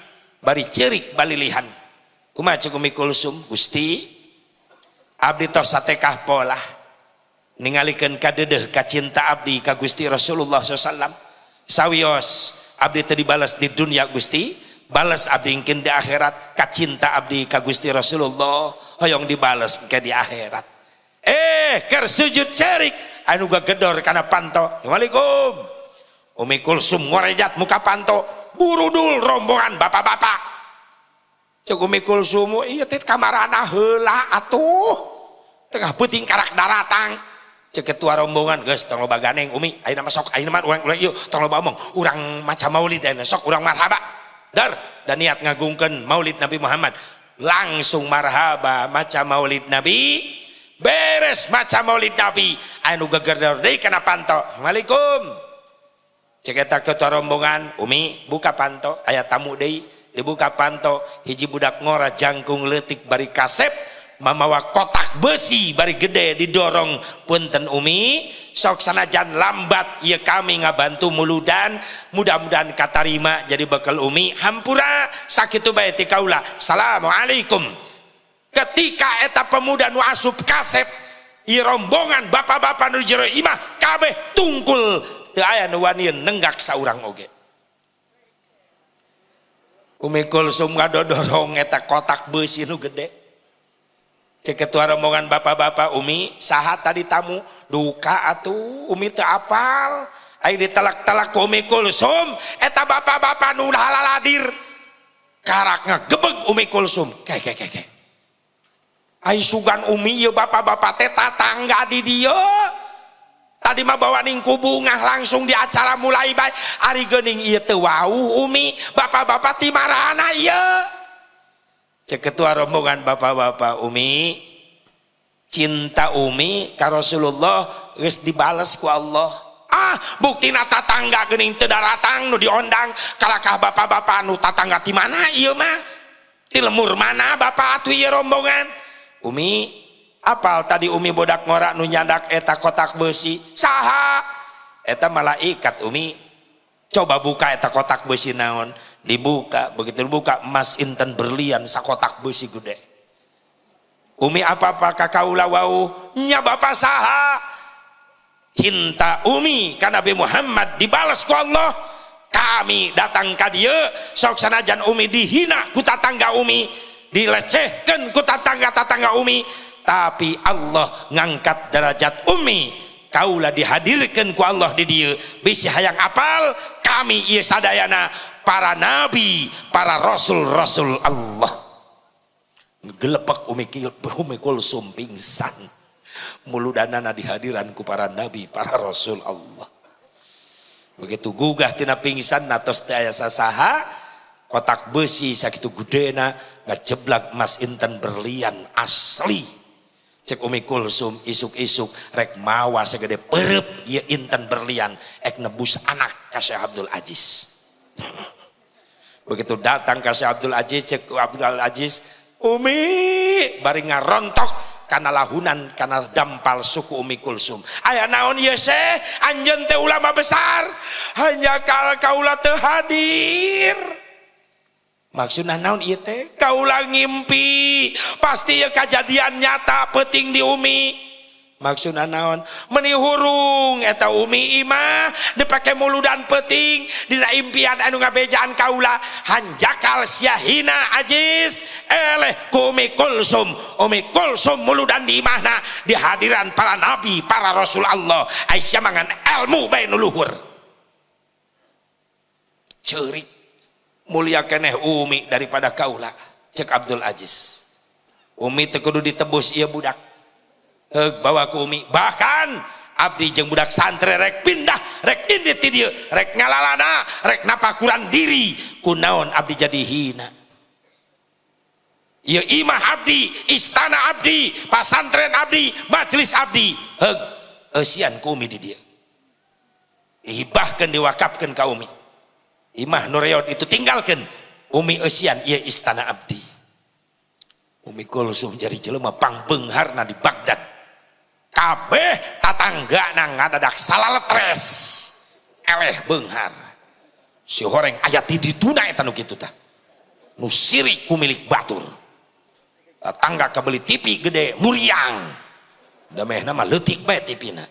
bari cerik balilihan kuma cukumi kulsum gusti abdi tos satekah pola ninggalikan kadedeh kacinta abdi ka gusti rasulullah SAW sawios abdi tadi balas di dunia gusti balas abdi ingkin di akhirat kacinta abdi ka gusti rasulullah hoyong dibalas ke di akhirat eh ker sujud cerik anu gedor karena panto assalamualaikum umi kulsum ngorejat muka panto burudul rombongan bapak-bapak cukup mikul sumu iya tit kamarana hela atuh tengah puting karak daratang cek ketua rombongan guys tolong loba ganeng umi ayo nama sok ayo nama orang orang yuk tolong loba omong orang macam maulid dan sok orang marhaba dar dan niat ngagungkan maulid Nabi Muhammad langsung marhaba macam maulid Nabi beres macam maulid Nabi anu geger deui kana panto Assalamualaikum ceketa ke rombongan Umi buka panto ayat tamu Dei dibuka panto hiji budak ngora jangkung letik bari kasep mamawa kotak besi bari gede didorong punten Umi sok jan lambat ya kami ngabantu muludan mudah-mudahan katarima jadi bekal Umi hampura sakitu bae tikaula Assalamualaikum ketika eta pemuda nu asup kasep i rombongan bapak-bapak nu jero imah kabeh tungkul teu aya nu wani nenggak saurang oge Umi Kulsum ngadodorong eta kotak besi nu gede cek ketua rombongan bapak-bapak Umi saha tadi tamu duka atuh Umi teu apal aing ditalak-talak ku Umi Kulsum eta bapak-bapak nu halaladir karak ngegebeg Umi Kulsum ke ke ke. Ai sugan umi ye bapak-bapak teh tatangga di dia tadi mah bawa ningku bunga langsung di acara mulai baik hari gening iya teu umi bapak-bapak timarana iya ceketua ketua rombongan bapak-bapak umi cinta umi ka Rasulullah geus dibales ku Allah ah buktina tatangga gening teu daratang nu diondang kalakah bapak-bapak nu tatangga ti mana ieu mah ti lemur mana bapak atuh ieu rombongan umi apal tadi Umi bodak ngorak nu nyandak eta kotak besi saha eta malaikat Umi coba buka eta kotak besi naon dibuka begitu dibuka emas inten berlian sakotak besi gede Umi apa apa kakaula wau nya bapak saha cinta Umi karena Nabi Muhammad dibalas ku Allah kami datang ke dia sok sanajan Umi dihina ku tatangga Umi dilecehkan ku tatangga tatangga Umi tapi Allah ngangkat derajat umi kaulah dihadirkan ku Allah di dia bisa hayang apal kami ia sadayana para nabi para rasul-rasul Allah gelepak umi umi kulsum pingsan muludanana dihadiranku para nabi para rasul Allah begitu gugah tina pingsan natos teh aya kotak besi sakitu gudena ngajeblak emas inten berlian asli cek Umi Kulsum isuk-isuk rek mawa segede perep ya intan berlian ek nebus anak kasih Abdul Aziz begitu datang kasih Abdul Aziz cek Abdul Aziz Umi baringa rontok karena lahunan karena dampal suku Umi Kulsum ayah naon ya anjen teh ulama besar hanya kal kaulah hadir Maksudnya naon ieu teh? Kaulah ngimpi, pasti ya kejadian nyata penting di umi. Maksudnya naon? Meni hurung eta umi imah dipake mulu dan peting dina impian anu ngabejaan kaulah hanjakal syahina ajis eleh ku umi kulsum. Umi kulsum mulu dan di imahna di hadiran para nabi, para rasul Allah. Aisyah mangan ilmu nuluhur, Cerik mulia keneh Umi daripada kaulah cek Abdul Aziz Umi tekudu ditebus ia budak Heg, bawa ke Umi bahkan Abdi jeng budak santri rek pindah rek ini tidir rek ngalalana rek kurang diri kunaon Abdi jadi hina Ya imah abdi, istana abdi, pasantren abdi, majelis abdi. Heg, esian umi di dia. diwakapkan diwakafkan umi Imah Nurayod itu tinggalkan Umi Esian ia istana abdi Umi Kulsum jadi jelema pengharna di Baghdad kabeh tatangga nang ngadadak salah letres eleh benghar si horeng ayat di tunai tanu itu tah nu sirik kumilik batur tangga kebeli tipi gede muriang dameh nama letik bae tipina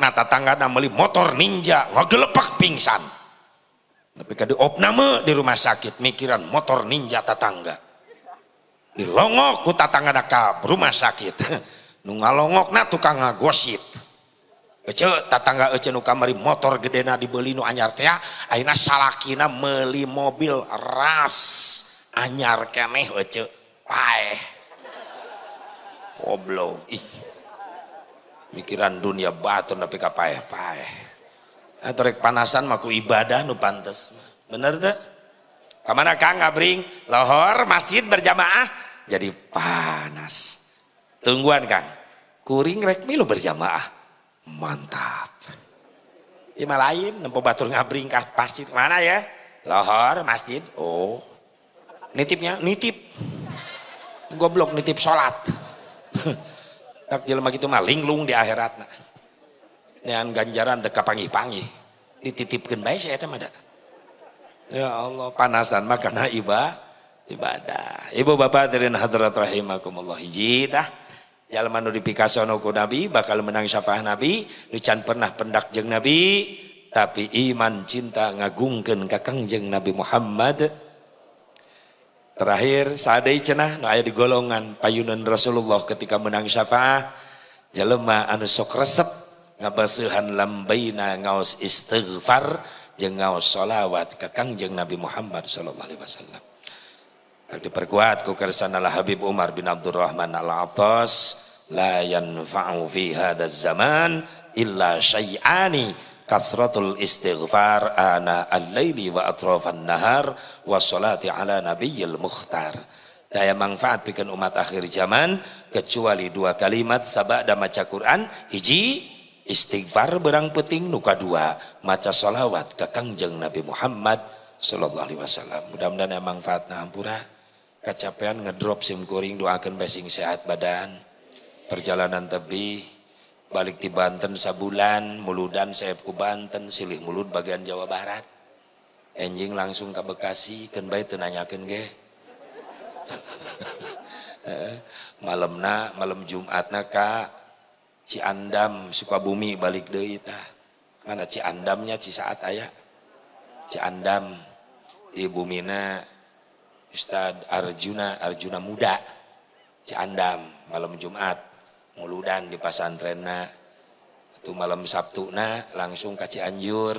na tatanggameli motor ninja wa lepak pingsan tapi diopname di rumah sakit mikiran motor ninja tatanggalong tatangga rumah sakit [laughs] ngalongok na anggosip tatangga motorgedena di Any meli mobil ras anyarkemeh wolong mikiran dunia batu tapi kapaeh paeh eh, atau rek panasan maku ibadah nu pantes bener tuh kamana kang ngabring lohor masjid berjamaah jadi panas tungguan kang kuring rek milu berjamaah mantap Ima lain nempo batur ngabring kah masjid mana ya lohor masjid oh nitipnya nitip goblok nitip sholat [laughs] tak jelema gitu mah linglung di akhiratna dengan ganjaran teka panggih-panggih dititipkan baik saya teman ada ya Allah panasan makana iba ibadah ibu bapak dari hadrat rahimakumullah hiji dah jalma nu ku nabi bakal menang syafaah nabi lucan pernah pendak jeng nabi tapi iman cinta ngagungkeun kakang jeng Nabi Muhammad Terakhir seadai cenah nu aya di golongan payunan Rasulullah ketika menang syafaah jelema anu sok resep ngabaseuhan lambaina ngaos istighfar jeung ngaos sholawat ka Kangjeng Nabi Muhammad sallallahu alaihi wasallam. Tak diperkuat ku kersanalah Habib Umar bin Abdurrahman Al-Attas la yanfa'u fi hadzal zaman illa syai'ani kasratul istighfar ana al-laili wa atrafan nahar wa salati ala nabiyil mukhtar daya manfaat bikin umat akhir zaman kecuali dua kalimat sabak dan maca Quran hiji istighfar berang peting nuka dua maca salawat ke kangjeng Nabi Muhammad Sallallahu Alaihi Wasallam mudah-mudahan yang manfaat hampura kecapean ngedrop sim kuring doakan besing sehat badan perjalanan tebih balik di Banten sabulan muludan saya ke Banten silih mulut bagian Jawa Barat enjing langsung ke Bekasi ken baik tenanyakan ge [laughs] eh, malam na malam Jumat na Andam Ciandam Sukabumi balik deh ta mana Andamnya Ciandamnya saat ayah Andam di na, Ustad Arjuna Arjuna muda Andam malam Jumat punya ludan di Pasantrenana itu malam Sabtu nah langsung kaca anjur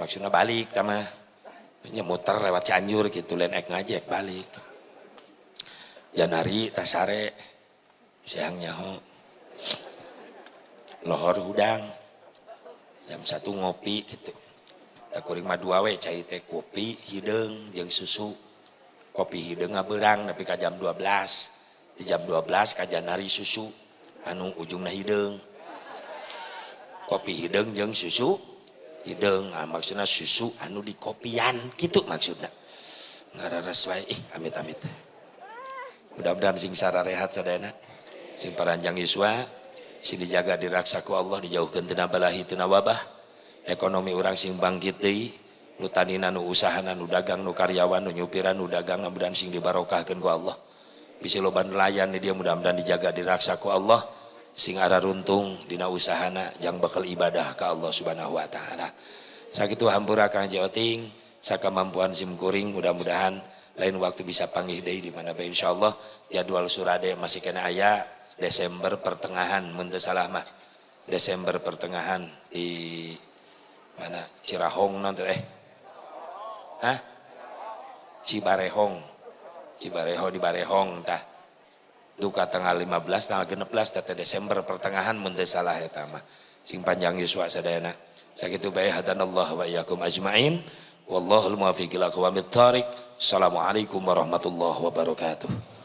maksudnya balik sama punya muter lewat sanjur gitu le ngajek balik Janari tasare sayangnya lohor gudang jam satu ngopi itu ma koping yang susu kopi hid ngaberang tapi kaam 12 b 12 kajjanari susu anung ujunglah hidng kopi hidng jeng susu hidng ah, maksud susu anu di kopian gitu maksudnya amit mudah-mudahan singsararehat simranjang isswa si dijaga diraksku Allah dijauh gantibalahhi itu wabah ekonomi orang sing Bang gitu nutanin anu usaha nudagang Nu karyawan nuyupiran udahdagang sing dibaroka gua Allah bisa loba nelayan dia mudah-mudahan dijaga ku Allah sing arah runtung dina usahana yang bakal ibadah ke Allah subhanahu wa ta'ala sakit hampura kang jaoting saka mampuan simkuring mudah-mudahan lain waktu bisa panggil deh di mana insya Allah jadwal surade masih kena ayah Desember pertengahan muntah salah mah Desember pertengahan di mana Cirahong nanti eh Hah? Cibarehong Cibareho di Barehong tah. Duka tanggal 15 tanggal 16 tata Desember pertengahan mun salah eta mah. Sing panjang yuswa sadayana. Sakitu bae hadanallah wa iyyakum ajmain. Wallahul muwaffiq ila aqwamit thariq. Assalamualaikum warahmatullahi wabarakatuh.